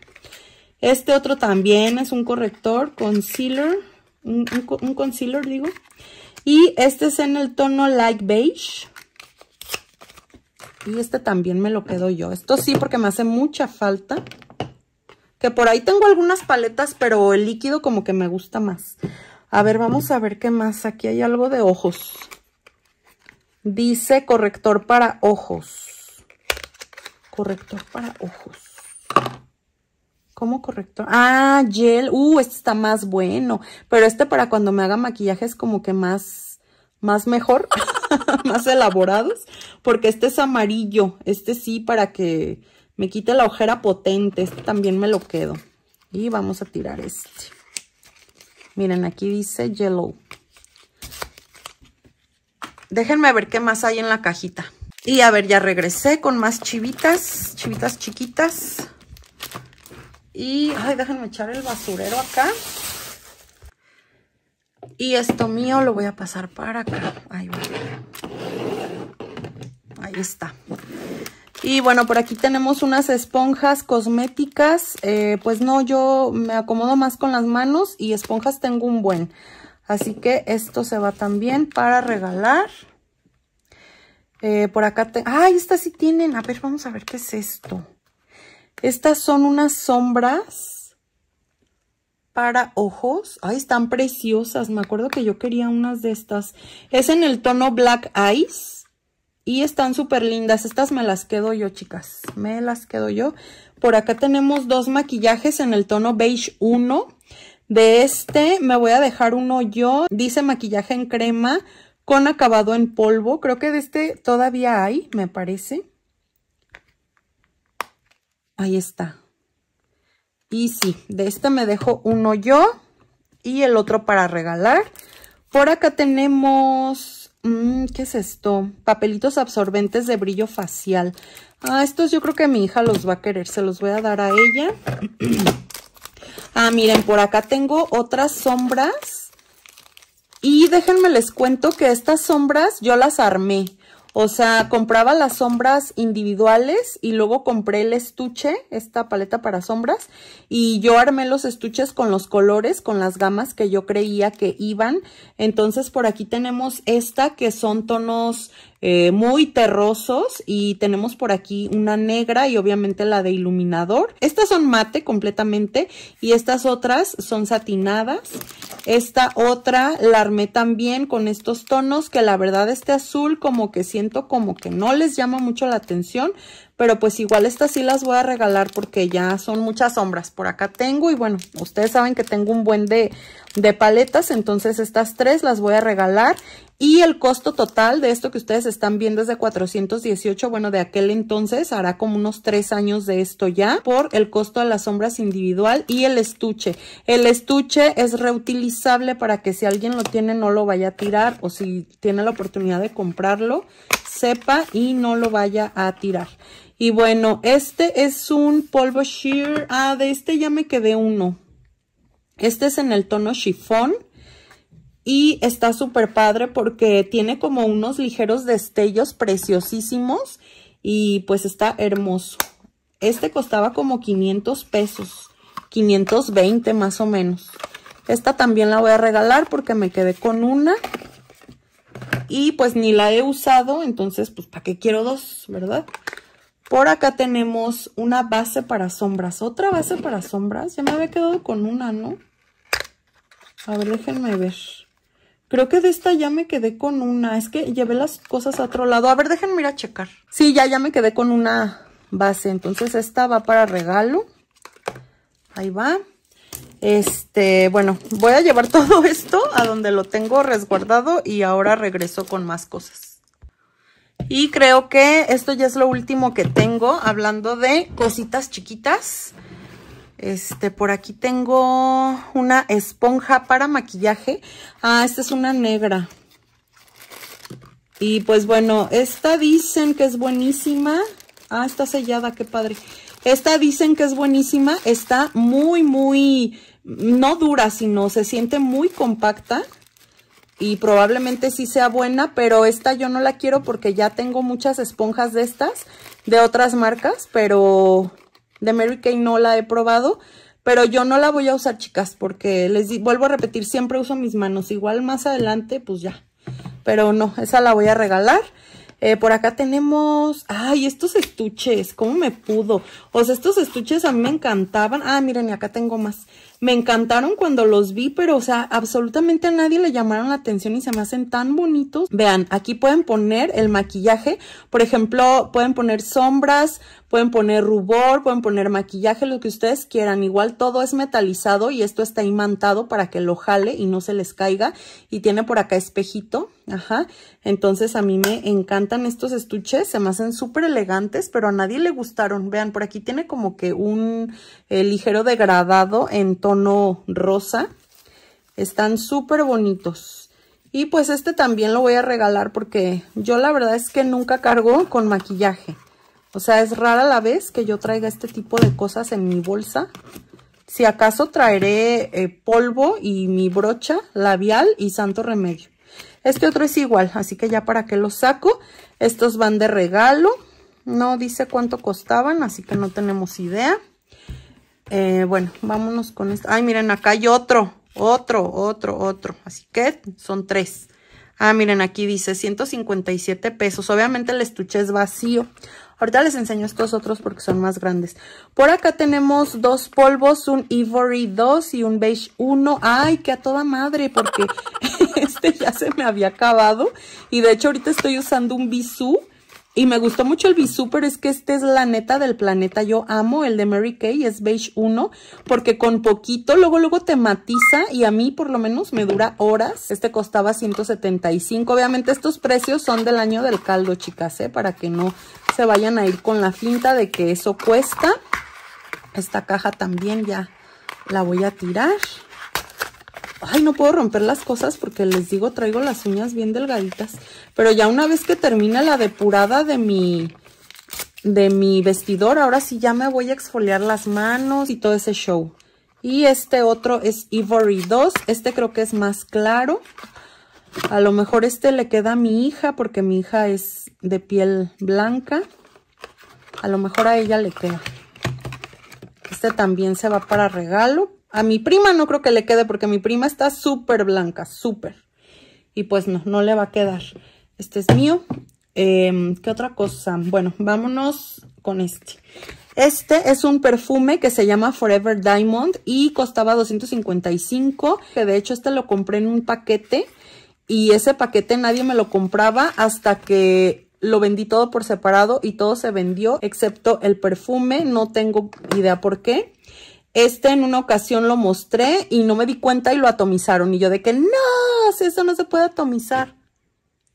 Este otro también es un corrector, concealer. Un, un concealer, digo. Y este es en el tono Light Beige. Y este también me lo quedo yo. Esto sí, porque me hace mucha falta. Que por ahí tengo algunas paletas, pero el líquido como que me gusta más. A ver, vamos a ver qué más. Aquí hay algo de ojos. Dice corrector para ojos. Corrector para ojos. ¿Cómo corrector? Ah, gel. Uh, este está más bueno. Pero este para cuando me haga maquillaje es como que más, más mejor. más elaborados. Porque este es amarillo. Este sí para que me quite la ojera potente. Este también me lo quedo. Y vamos a tirar este. Miren, aquí dice yellow. Déjenme ver qué más hay en la cajita. Y a ver, ya regresé con más chivitas, chivitas chiquitas. Y, ay, déjenme echar el basurero acá. Y esto mío lo voy a pasar para acá. Ahí, Ahí está. Y bueno, por aquí tenemos unas esponjas cosméticas. Eh, pues no, yo me acomodo más con las manos y esponjas tengo un buen. Así que esto se va también para regalar. Eh, por acá, te... ¡ay! Estas sí tienen, a ver, vamos a ver qué es esto. Estas son unas sombras para ojos. ¡Ay, están preciosas! Me acuerdo que yo quería unas de estas. Es en el tono Black Eyes. Y están súper lindas. Estas me las quedo yo, chicas. Me las quedo yo. Por acá tenemos dos maquillajes en el tono beige 1. De este me voy a dejar uno yo. Dice maquillaje en crema con acabado en polvo. Creo que de este todavía hay, me parece. Ahí está. Y sí, de este me dejo uno yo y el otro para regalar. Por acá tenemos Mm, ¿Qué es esto? Papelitos absorbentes de brillo facial. Ah, estos yo creo que mi hija los va a querer. Se los voy a dar a ella. ah, miren, por acá tengo otras sombras. Y déjenme les cuento que estas sombras yo las armé. O sea, compraba las sombras individuales y luego compré el estuche, esta paleta para sombras, y yo armé los estuches con los colores, con las gamas que yo creía que iban. Entonces por aquí tenemos esta que son tonos eh, muy terrosos y tenemos por aquí una negra y obviamente la de iluminador. Estas son mate completamente y estas otras son satinadas. Esta otra la armé también con estos tonos que la verdad este azul como que siento como que no les llama mucho la atención, pero pues igual estas sí las voy a regalar porque ya son muchas sombras. Por acá tengo y bueno, ustedes saben que tengo un buen de, de paletas, entonces estas tres las voy a regalar y el costo total de esto que ustedes están viendo es de 418, bueno, de aquel entonces, hará como unos tres años de esto ya, por el costo de las sombras individual y el estuche. El estuche es reutilizable para que si alguien lo tiene no lo vaya a tirar o si tiene la oportunidad de comprarlo, sepa y no lo vaya a tirar. Y bueno, este es un polvo sheer. Ah, de este ya me quedé uno. Este es en el tono chifón y está súper padre porque tiene como unos ligeros destellos preciosísimos y pues está hermoso. Este costaba como 500 pesos, 520 más o menos. Esta también la voy a regalar porque me quedé con una y pues ni la he usado, entonces pues para qué quiero dos, ¿verdad? Por acá tenemos una base para sombras, otra base para sombras. Ya me había quedado con una, ¿no? A ver, déjenme ver. Creo que de esta ya me quedé con una. Es que llevé las cosas a otro lado. A ver, déjenme ir a checar. Sí, ya, ya me quedé con una base. Entonces esta va para regalo. Ahí va. Este, bueno, voy a llevar todo esto a donde lo tengo resguardado y ahora regreso con más cosas. Y creo que esto ya es lo último que tengo hablando de cositas chiquitas. Este, por aquí tengo una esponja para maquillaje. Ah, esta es una negra. Y pues bueno, esta dicen que es buenísima. Ah, está sellada, qué padre. Esta dicen que es buenísima. Está muy, muy, no dura, sino se siente muy compacta. Y probablemente sí sea buena, pero esta yo no la quiero porque ya tengo muchas esponjas de estas, de otras marcas, pero de Mary Kay no la he probado, pero yo no la voy a usar, chicas, porque les vuelvo a repetir, siempre uso mis manos. Igual más adelante, pues ya. Pero no, esa la voy a regalar. Eh, por acá tenemos... ¡Ay, estos estuches! ¿Cómo me pudo? O sea, estos estuches a mí me encantaban. Ah, miren, y acá tengo más. Me encantaron cuando los vi, pero, o sea, absolutamente a nadie le llamaron la atención y se me hacen tan bonitos. Vean, aquí pueden poner el maquillaje. Por ejemplo, pueden poner sombras, Pueden poner rubor, pueden poner maquillaje, lo que ustedes quieran. Igual todo es metalizado y esto está imantado para que lo jale y no se les caiga. Y tiene por acá espejito, ajá. Entonces a mí me encantan estos estuches, se me hacen súper elegantes, pero a nadie le gustaron. Vean, por aquí tiene como que un eh, ligero degradado en tono rosa. Están súper bonitos. Y pues este también lo voy a regalar porque yo la verdad es que nunca cargo con maquillaje. O sea, es rara la vez que yo traiga este tipo de cosas en mi bolsa. Si acaso traeré eh, polvo y mi brocha, labial y santo remedio. Este otro es igual, así que ya para qué lo saco. Estos van de regalo. No dice cuánto costaban, así que no tenemos idea. Eh, bueno, vámonos con esto. Ay, miren, acá hay otro, otro, otro, otro. Así que son tres. Ah, miren, aquí dice 157 pesos. Obviamente el estuche es vacío. Ahorita les enseño estos otros porque son más grandes. Por acá tenemos dos polvos, un Ivory 2 y un Beige 1. ¡Ay, que a toda madre! Porque este ya se me había acabado. Y de hecho ahorita estoy usando un Bisú. Y me gustó mucho el bisú, pero es que este es la neta del planeta. Yo amo el de Mary Kay, es beige 1, porque con poquito luego luego te matiza y a mí por lo menos me dura horas. Este costaba 175. Obviamente estos precios son del año del caldo, chicas, ¿eh? para que no se vayan a ir con la finta de que eso cuesta. Esta caja también ya la voy a tirar. Ay, no puedo romper las cosas porque les digo, traigo las uñas bien delgaditas. Pero ya una vez que termine la depurada de mi, de mi vestidor, ahora sí ya me voy a exfoliar las manos y todo ese show. Y este otro es Ivory 2. Este creo que es más claro. A lo mejor este le queda a mi hija porque mi hija es de piel blanca. A lo mejor a ella le queda. Este también se va para regalo. A mi prima no creo que le quede porque mi prima está súper blanca, súper. Y pues no, no le va a quedar. Este es mío. Em, ¿Qué otra cosa? Bueno, vámonos con este. Este es un perfume que se llama Forever Diamond y costaba 255, que de hecho este lo compré en un paquete y ese paquete nadie me lo compraba hasta que lo vendí todo por separado y todo se vendió excepto el perfume, no tengo idea por qué. Este en una ocasión lo mostré y no me di cuenta y lo atomizaron y yo de que no, si eso no se puede atomizar.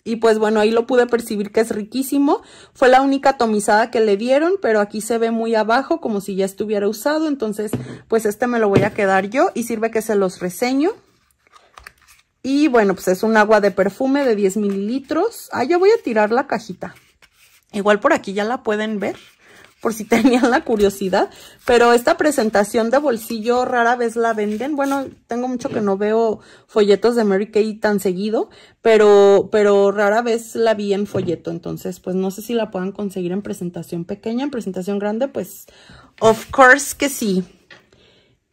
Y pues bueno, ahí lo pude percibir que es riquísimo. Fue la única atomizada que le dieron, pero aquí se ve muy abajo como si ya estuviera usado. Entonces, pues este me lo voy a quedar yo y sirve que se los reseño. Y bueno, pues es un agua de perfume de 10 mililitros. Ah, ya voy a tirar la cajita. Igual por aquí ya la pueden ver, por si tenían la curiosidad. Pero esta presentación de bolsillo rara vez la venden. Bueno, tengo mucho que no veo folletos de Mary Kay tan seguido, pero, pero rara vez la vi en folleto. Entonces, pues no sé si la puedan conseguir en presentación pequeña, en presentación grande, pues of course que sí.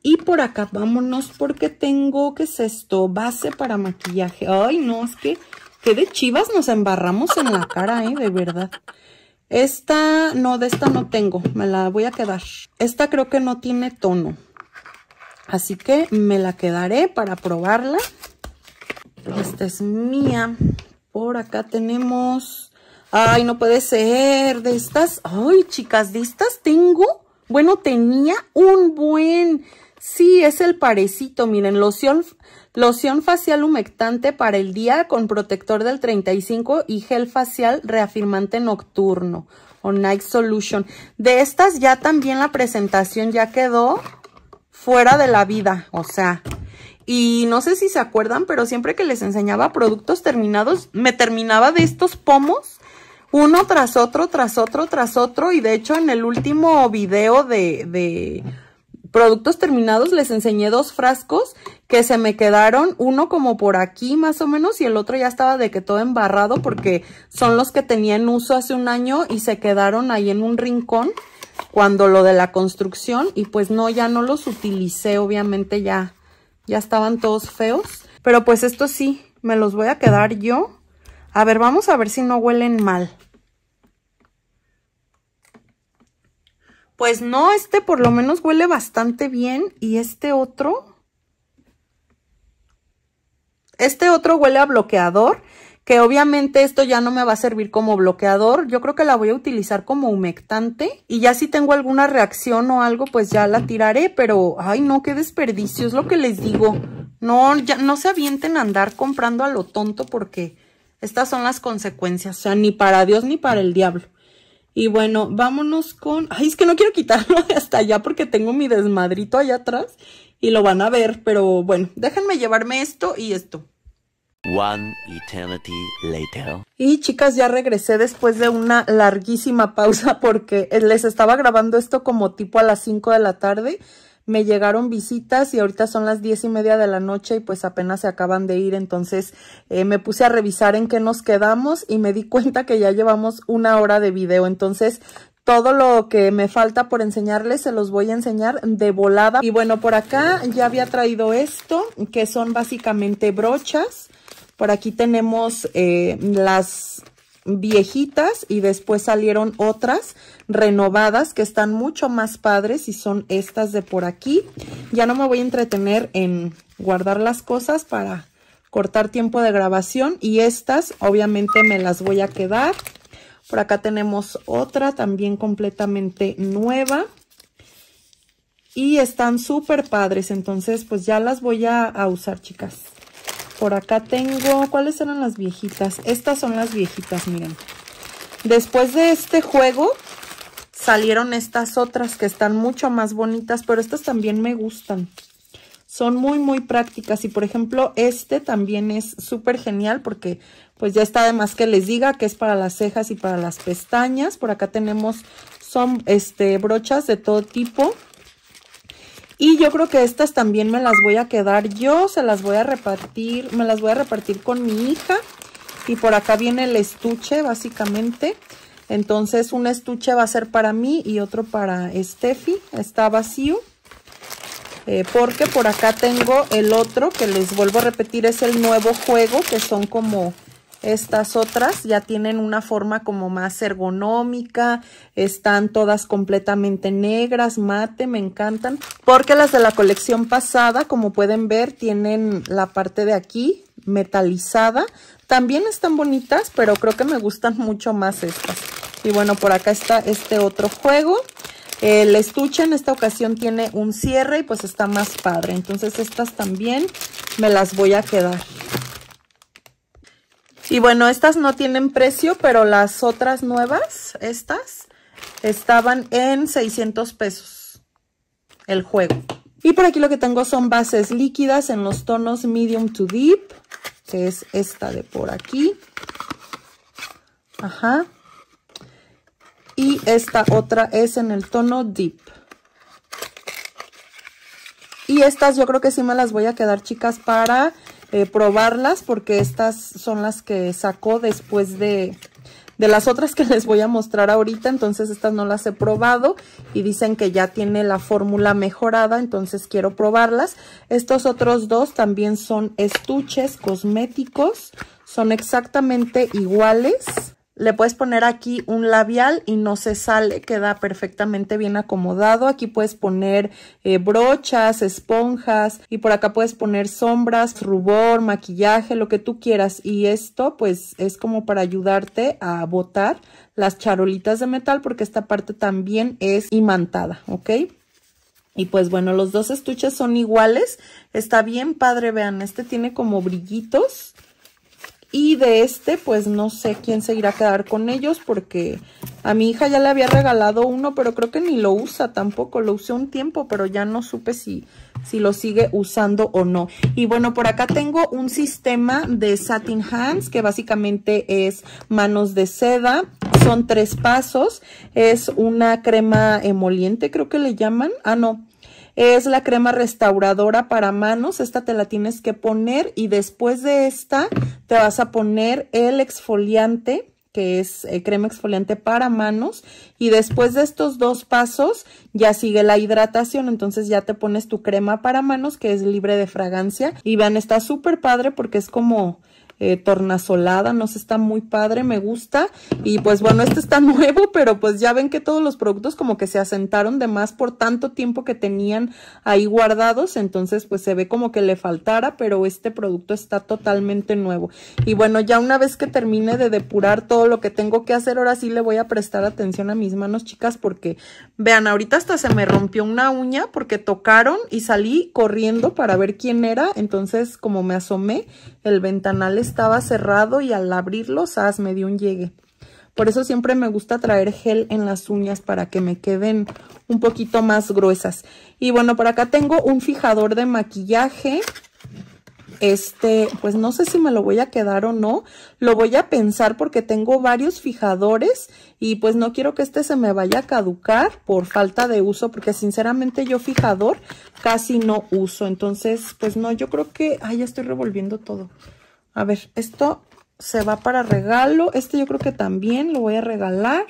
Y por acá vámonos porque tengo, ¿qué es esto? Base para maquillaje. Ay, no, es que, que de chivas nos embarramos en la cara, ¿eh? De verdad. Esta, no, de esta no tengo, me la voy a quedar. Esta creo que no tiene tono. Así que me la quedaré para probarla. Esta es mía. Por acá tenemos... Ay, no puede ser. De estas... Ay, chicas, de estas tengo... Bueno, tenía un buen... Sí, es el parecito, miren, loción, loción facial humectante para el día con protector del 35 y gel facial reafirmante nocturno o Night Solution. De estas ya también la presentación ya quedó fuera de la vida, o sea, y no sé si se acuerdan, pero siempre que les enseñaba productos terminados, me terminaba de estos pomos uno tras otro, tras otro, tras otro, y de hecho en el último video de... de productos terminados les enseñé dos frascos que se me quedaron, uno como por aquí más o menos y el otro ya estaba de que todo embarrado porque son los que tenía en uso hace un año y se quedaron ahí en un rincón cuando lo de la construcción y pues no, ya no los utilicé, obviamente ya, ya estaban todos feos. Pero pues esto sí, me los voy a quedar yo. A ver, vamos a ver si no huelen mal. Pues no, este por lo menos huele bastante bien. Y este otro... Este otro huele a bloqueador, que obviamente esto ya no me va a servir como bloqueador. Yo creo que la voy a utilizar como humectante. Y ya si tengo alguna reacción o algo, pues ya la tiraré. Pero, ay no, qué desperdicio, es lo que les digo. No, ya no se avienten a andar comprando a lo tonto porque estas son las consecuencias. O sea, ni para Dios ni para el diablo. Y bueno, vámonos con... Ay, es que no quiero quitarlo hasta allá porque tengo mi desmadrito allá atrás y lo van a ver. Pero bueno, déjenme llevarme esto y esto. One Y chicas, ya regresé después de una larguísima pausa porque les estaba grabando esto como tipo a las 5 de la tarde me llegaron visitas y ahorita son las diez y media de la noche y pues apenas se acaban de ir, entonces eh, me puse a revisar en qué nos quedamos y me di cuenta que ya llevamos una hora de video, entonces todo lo que me falta por enseñarles se los voy a enseñar de volada. Y bueno, por acá ya había traído esto, que son básicamente brochas. Por aquí tenemos eh, las viejitas y después salieron otras renovadas que están mucho más padres y son estas de por aquí. Ya no me voy a entretener en guardar las cosas para cortar tiempo de grabación y estas obviamente me las voy a quedar. Por acá tenemos otra también completamente nueva y están súper padres, entonces pues ya las voy a, usar chicas. Por acá tengo, ¿cuáles eran las viejitas? Estas son las viejitas, miren. Después de este juego, salieron estas otras que están mucho más bonitas, pero estas también me gustan. Son muy, muy prácticas y, por ejemplo, este también es súper genial porque pues ya está además que les diga que es para las cejas y para las pestañas. Por acá tenemos son este brochas de todo tipo. Y yo creo que estas también me las voy a quedar yo, se las voy a repartir, me las voy a repartir con mi hija. Y por acá viene el estuche, básicamente. Entonces una estuche va a ser para mí y otro para Steffi. Está vacío. Eh, porque por acá tengo el otro que les vuelvo a repetir es el nuevo juego que son como estas otras ya tienen una forma como más ergonómica, están todas completamente negras, mate, me encantan. Porque las de la colección pasada, como pueden ver, tienen la parte de aquí metalizada. También están bonitas, pero creo que me gustan mucho más estas. Y bueno, por acá está este otro juego. El estuche en esta ocasión tiene un cierre y pues está más padre. Entonces estas también me las voy a quedar. Y bueno, estas no tienen precio, pero las otras nuevas, estas, estaban en 600 pesos el juego. Y por aquí lo que tengo son bases líquidas en los tonos medium to deep, que es esta de por aquí. Ajá. Y esta otra es en el tono Deep. Y estas yo creo que sí me las voy a quedar, chicas, para eh, probarlas. Porque estas son las que sacó después de, de las otras que les voy a mostrar ahorita, entonces estas no las he probado y dicen que ya tiene la fórmula mejorada, entonces quiero probarlas. Estos otros dos también son estuches cosméticos, son exactamente iguales. Le puedes poner aquí un labial y no se sale, queda perfectamente bien acomodado. Aquí puedes poner eh, brochas, esponjas y por acá puedes poner sombras, rubor, maquillaje, lo que tú quieras. Y esto pues es como para ayudarte a botar las charolitas de metal porque esta parte también es imantada, ¿ok? Y pues bueno, los dos estuches son iguales. Está bien padre, vean, este tiene como brillitos. Y de este, pues no sé quién se irá a quedar con ellos porque a mi hija ya le había regalado uno, pero creo que ni lo usa tampoco. Lo usé un tiempo, pero ya no supe si, si lo sigue usando o no. Y bueno, por acá tengo un sistema de satin hands, que básicamente es manos de seda. Son tres pasos. Es una crema emoliente, creo que le llaman. Ah, no es la crema restauradora para manos. Esta te la tienes que poner y después de esta te vas a poner el exfoliante que es eh, crema exfoliante para manos y después de estos dos pasos ya sigue la hidratación entonces ya te pones tu crema para manos que es libre de fragancia y vean está súper padre porque es como eh, tornasolada, no sé, está muy padre, me gusta. Y pues bueno, este está nuevo, pero pues ya ven que todos los productos como que se asentaron de más por tanto tiempo que tenían ahí guardados, entonces pues se ve como que le faltara, pero este producto está totalmente nuevo. Y bueno, ya una vez que termine de depurar todo lo que tengo que hacer, ahora sí le voy a prestar atención a mis manos, chicas, porque Vean, ahorita hasta se me rompió una uña porque tocaron y salí corriendo para ver quién era. Entonces, como me asomé, el ventanal estaba cerrado y al abrirlo, sas, me dio un llegue. Por eso siempre me gusta traer gel en las uñas para que me queden un poquito más gruesas. Y bueno, por acá tengo un fijador de maquillaje este, pues no sé si me lo voy a quedar o no, lo voy a pensar porque tengo varios fijadores y pues no quiero que este se me vaya a caducar por falta de uso, porque sinceramente yo fijador casi no uso, entonces pues no, yo creo que, ay ya estoy revolviendo todo, a ver, esto se va para regalo, este yo creo que también lo voy a regalar,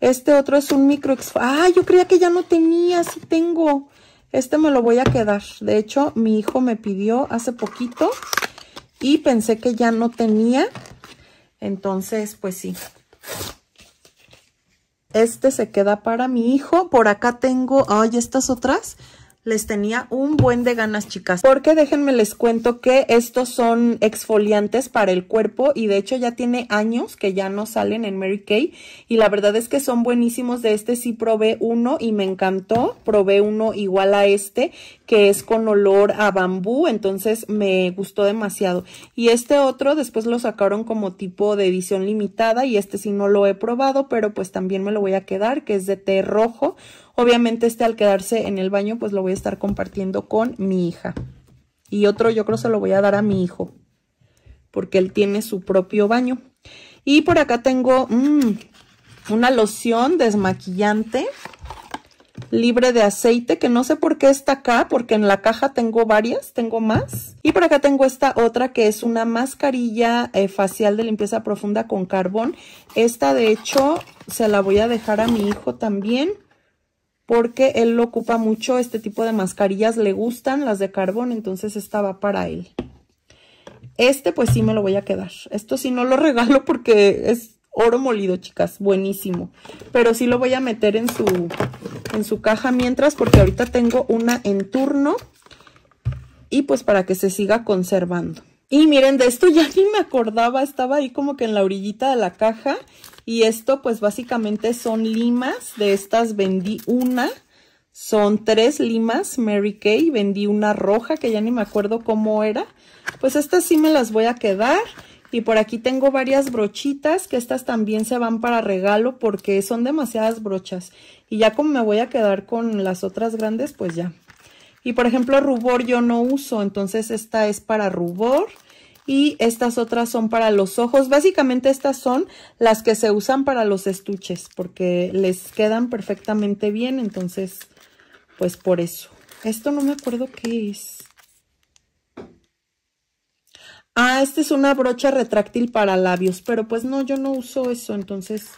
este otro es un micro, ¡Ay! Ah, yo creía que ya no tenía, sí tengo, este me lo voy a quedar. De hecho, mi hijo me pidió hace poquito y pensé que ya no tenía. Entonces, pues sí. Este se queda para mi hijo. Por acá tengo, ay, estas otras les tenía un buen de ganas, chicas. Porque déjenme les cuento que estos son exfoliantes para el cuerpo y de hecho ya tiene años que ya no salen en Mary Kay. Y la verdad es que son buenísimos. De este sí probé uno y me encantó. Probé uno igual a este que es con olor a bambú, entonces me gustó demasiado. Y este otro después lo sacaron como tipo de edición limitada y este sí no lo he probado, pero pues también me lo voy a quedar, que es de té rojo. Obviamente este al quedarse en el baño pues lo voy a estar compartiendo con mi hija. Y otro yo creo se lo voy a dar a mi hijo, porque él tiene su propio baño. Y por acá tengo mm, una loción desmaquillante libre de aceite, que no sé por qué está acá, porque en la caja tengo varias, tengo más. Y por acá tengo esta otra que es una mascarilla eh, facial de limpieza profunda con carbón. Esta de hecho se la voy a dejar a mi hijo también porque él lo ocupa mucho, este tipo de mascarillas le gustan, las de carbón, entonces esta va para él. Este pues sí me lo voy a quedar. Esto sí no lo regalo porque es oro molido, chicas. Buenísimo. Pero sí lo voy a meter en su, en su caja mientras porque ahorita tengo una en turno y pues para que se siga conservando. Y miren, de esto ya ni me acordaba, estaba ahí como que en la orillita de la caja y esto pues básicamente son limas, de estas vendí una, son tres limas Mary Kay, vendí una roja que ya ni me acuerdo cómo era, pues estas sí me las voy a quedar y por aquí tengo varias brochitas, que estas también se van para regalo porque son demasiadas brochas. Y ya como me voy a quedar con las otras grandes, pues ya. Y por ejemplo, rubor yo no uso, entonces esta es para rubor. Y estas otras son para los ojos. Básicamente estas son las que se usan para los estuches porque les quedan perfectamente bien. Entonces, pues por eso. Esto no me acuerdo qué es. Ah, esta es una brocha retráctil para labios, pero pues no, yo no uso eso, entonces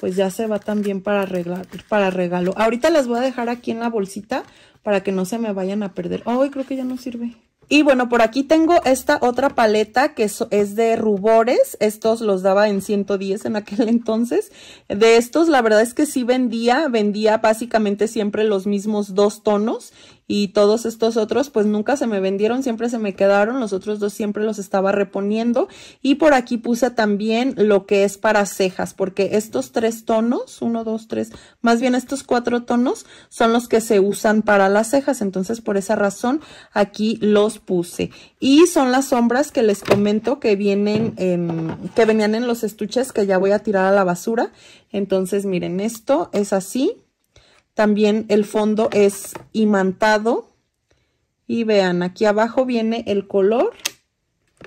pues ya se va también para, para regalo. Ahorita las voy a dejar aquí en la bolsita para que no se me vayan a perder. Ay, creo que ya no sirve. Y bueno, por aquí tengo esta otra paleta que es de rubores. Estos los daba en 110 en aquel entonces. De estos, la verdad es que sí vendía. Vendía básicamente siempre los mismos dos tonos y todos estos otros pues nunca se me vendieron, siempre se me quedaron, los otros dos siempre los estaba reponiendo y por aquí puse también lo que es para cejas porque estos tres tonos, uno, dos, tres, más bien estos cuatro tonos son los que se usan para las cejas, entonces por esa razón aquí los puse y son las sombras que les comento que vienen en, que venían en los estuches que ya voy a tirar a la basura, entonces miren esto es así también el fondo es imantado. Y vean, aquí abajo viene el color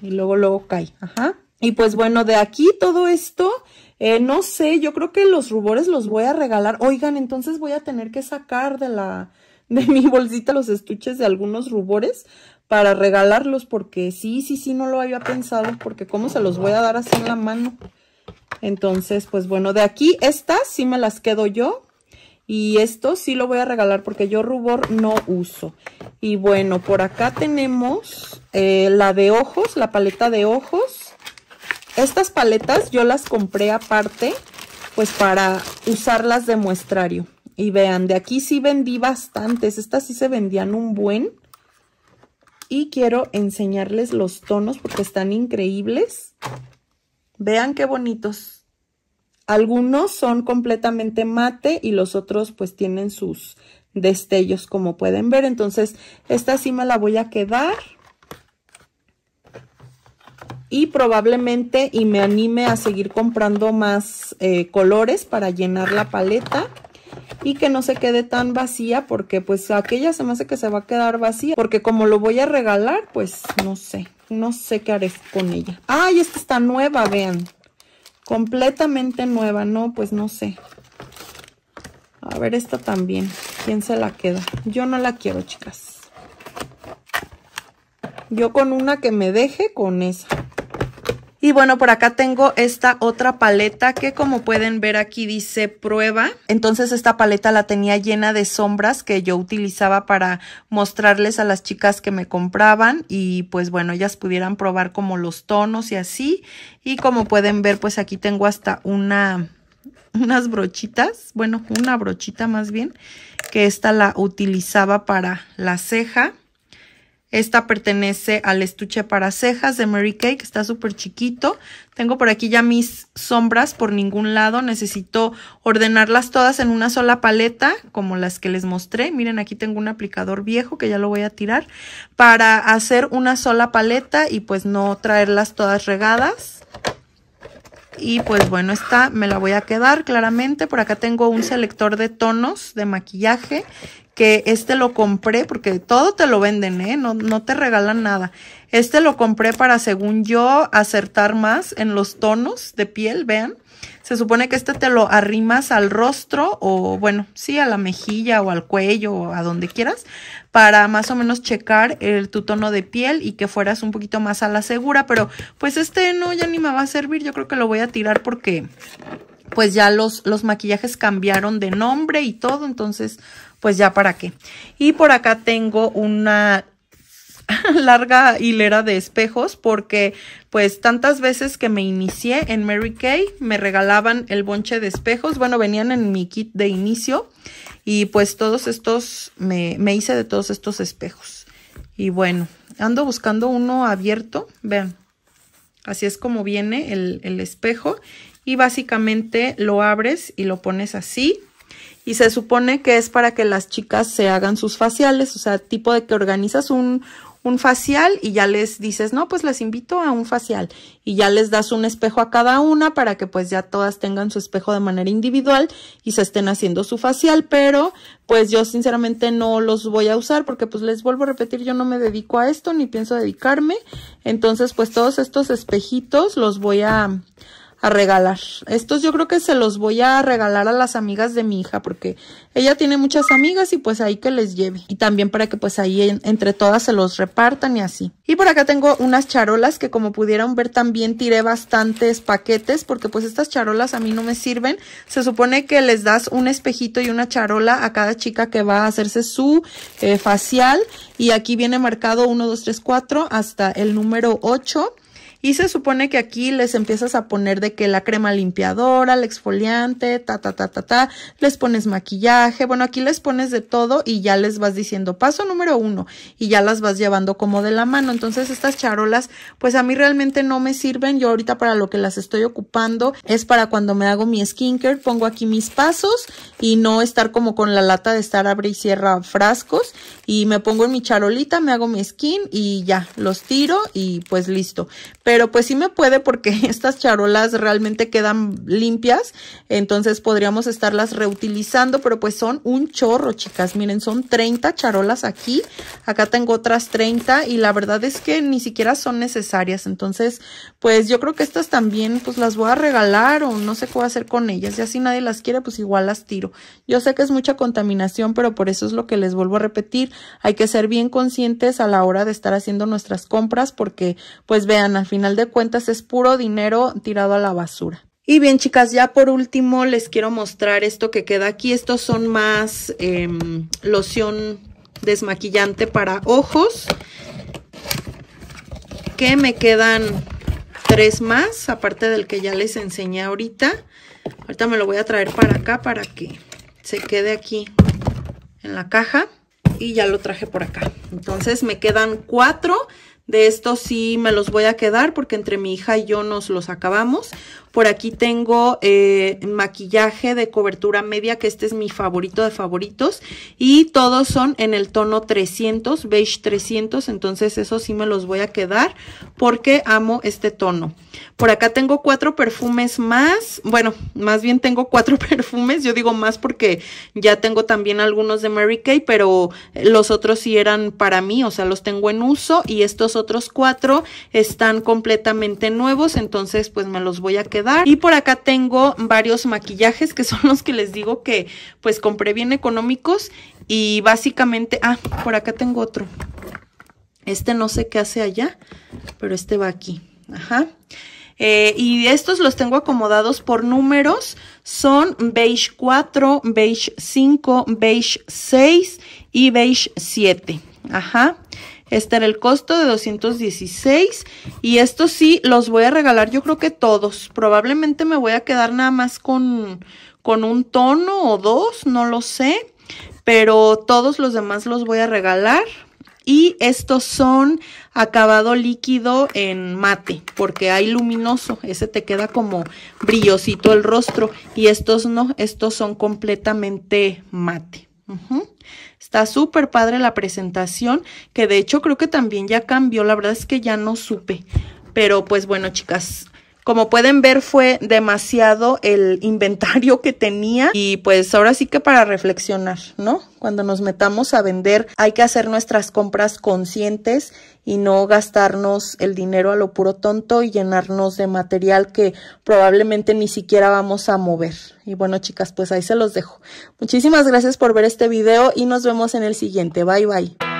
y luego luego cae, ajá. Y pues bueno, de aquí todo esto, eh, no sé, yo creo que los rubores los voy a regalar. Oigan, entonces voy a tener que sacar de la de mi bolsita los estuches de algunos rubores para regalarlos porque sí, sí, sí, no lo había pensado porque cómo se los voy a dar así en la mano. Entonces, pues bueno, de aquí estas sí me las quedo yo y esto sí lo voy a regalar porque yo rubor no uso. Y bueno, por acá tenemos eh, la de ojos, la paleta de ojos. Estas paletas yo las compré aparte, pues para usarlas de muestrario. Y vean, de aquí sí vendí bastantes. Estas sí se vendían un buen. Y quiero enseñarles los tonos porque están increíbles. Vean qué bonitos. Algunos son completamente mate y los otros pues tienen sus destellos como pueden ver. Entonces esta sí me la voy a quedar. Y probablemente y me anime a seguir comprando más eh, colores para llenar la paleta y que no se quede tan vacía porque pues aquella se me hace que se va a quedar vacía porque como lo voy a regalar pues no sé, no sé qué haré con ella. ¡Ay! esta está nueva, vean. Completamente nueva, no, pues no sé. A ver, esta también. ¿Quién se la queda? Yo no la quiero, chicas. Yo con una que me deje, con esa. Y bueno, por acá tengo esta otra paleta que como pueden ver aquí dice prueba. Entonces esta paleta la tenía llena de sombras que yo utilizaba para mostrarles a las chicas que me compraban y pues bueno, ellas pudieran probar como los tonos y así. Y como pueden ver, pues aquí tengo hasta una unas brochitas, bueno, una brochita más bien, que esta la utilizaba para la ceja. Esta pertenece al estuche para cejas de Mary Kay, que está súper chiquito. Tengo por aquí ya mis sombras por ningún lado. Necesito ordenarlas todas en una sola paleta, como las que les mostré. Miren, aquí tengo un aplicador viejo que ya lo voy a tirar, para hacer una sola paleta y pues no traerlas todas regadas. Y pues bueno, esta me la voy a quedar claramente. Por acá tengo un selector de tonos de maquillaje que este lo compré porque todo te lo venden, ¿eh? No, no te regalan nada. Este lo compré para, según yo, acertar más en los tonos de piel, vean. Se supone que este te lo arrimas al rostro o, bueno, sí, a la mejilla o al cuello o a donde quieras, para más o menos checar el, tu tono de piel y que fueras un poquito más a la segura, pero pues este no, ya ni me va a servir, yo creo que lo voy a tirar porque pues ya los, los maquillajes cambiaron de nombre y todo, entonces pues ya para qué. Y por acá tengo una larga hilera de espejos porque pues tantas veces que me inicié en Mary Kay me regalaban el bonche de espejos, bueno venían en mi kit de inicio y pues todos estos, me, hice de todos estos espejos. Y bueno, ando buscando uno abierto, vean, así es como viene el espejo y básicamente lo abres y lo pones así y se supone que es para que las chicas se hagan sus faciales, o sea, tipo de que organizas un, un facial y ya les dices, no, pues les invito a un facial y ya les das un espejo a cada una para que pues ya todas tengan su espejo de manera individual y se estén haciendo su facial, pero pues yo sinceramente no los voy a usar porque pues les vuelvo a repetir, yo no me dedico a esto ni pienso dedicarme, entonces pues todos estos espejitos los voy a regalar. Estos yo creo que se los voy a regalar a las amigas de mi hija porque ella tiene muchas amigas y pues ahí que les lleve. Y también para que pues ahí entre todas se los repartan y así. Y por acá tengo unas charolas que como pudieron ver también tiré bastantes paquetes porque pues estas charolas a mí no me sirven. Se supone que les das un espejito y una charola a cada chica que va a hacerse su eh, facial y aquí viene marcado 1, 2, 3, 4 hasta el número 8 y se supone que aquí les empiezas a poner de que la crema limpiadora, el exfoliante, ta, ta, ta, ta, ta, les pones maquillaje, bueno, aquí les pones de todo y ya les vas diciendo paso número uno y ya las vas llevando como de la mano. Entonces estas charolas, pues a mí realmente no me sirven, yo ahorita para lo que las estoy ocupando es para cuando me hago mi skincare, pongo aquí mis pasos y no estar como con la lata de estar abre y cierra frascos y me pongo en mi charolita, me hago mi skin y ya, los tiro y pues listo pero pues sí me puede porque estas charolas realmente quedan limpias, entonces podríamos estarlas reutilizando, pero pues son un chorro, chicas, miren, son 30 charolas aquí, acá tengo otras 30 y la verdad es que ni siquiera son necesarias, entonces pues yo creo que estas también pues las voy a regalar o no sé qué voy a hacer con ellas, ya si nadie las quiere pues igual las tiro. Yo sé que es mucha contaminación, pero por eso es lo que les vuelvo a repetir, hay que ser bien conscientes a la hora de estar haciendo nuestras compras porque pues vean al final final de cuentas es puro dinero tirado a la basura. Y bien, chicas, ya por último les quiero mostrar esto que queda aquí. Estos son más em, loción desmaquillante para ojos. Que me quedan tres más, aparte del que ya les enseñé ahorita. Ahorita me lo voy a traer para acá para que se quede aquí en la caja. Y ya lo traje por acá. Entonces me quedan Cuatro de estos sí me los voy a quedar porque entre mi hija y yo nos los acabamos. Por aquí tengo eh, maquillaje de cobertura media, que este es mi favorito de favoritos. Y todos son en el tono 300, beige 300. Entonces eso sí me los voy a quedar porque amo este tono. Por acá tengo cuatro perfumes más. Bueno, más bien tengo cuatro perfumes. Yo digo más porque ya tengo también algunos de Mary Kay, pero los otros sí eran para mí. O sea, los tengo en uso y estos otros cuatro están completamente nuevos. Entonces pues me los voy a quedar y por acá tengo varios maquillajes que son los que les digo que pues compré bien económicos y básicamente, ah, por acá tengo otro. Este no sé qué hace allá, pero este va aquí. Ajá. Eh, y estos los tengo acomodados por números. Son beige 4, beige 5, beige 6 y beige 7. Ajá. Está en el costo de 216 y estos sí los voy a regalar yo creo que todos. Probablemente me voy a quedar nada más con, con un tono o dos, no lo sé. Pero todos los demás los voy a regalar. Y estos son acabado líquido en mate, porque hay luminoso. Ese te queda como brillosito el rostro. Y estos no, estos son completamente mate. Está súper padre la presentación, que de hecho creo que también ya cambió, la verdad es que ya no supe. Pero pues bueno, chicas, como pueden ver fue demasiado el inventario que tenía y pues ahora sí que para reflexionar, ¿no? Cuando nos metamos a vender hay que hacer nuestras compras conscientes y no gastarnos el dinero a lo puro tonto y llenarnos de material que probablemente ni siquiera vamos a mover. Y bueno, chicas, pues ahí se los dejo. Muchísimas gracias por ver este video y nos vemos en el siguiente. Bye, bye.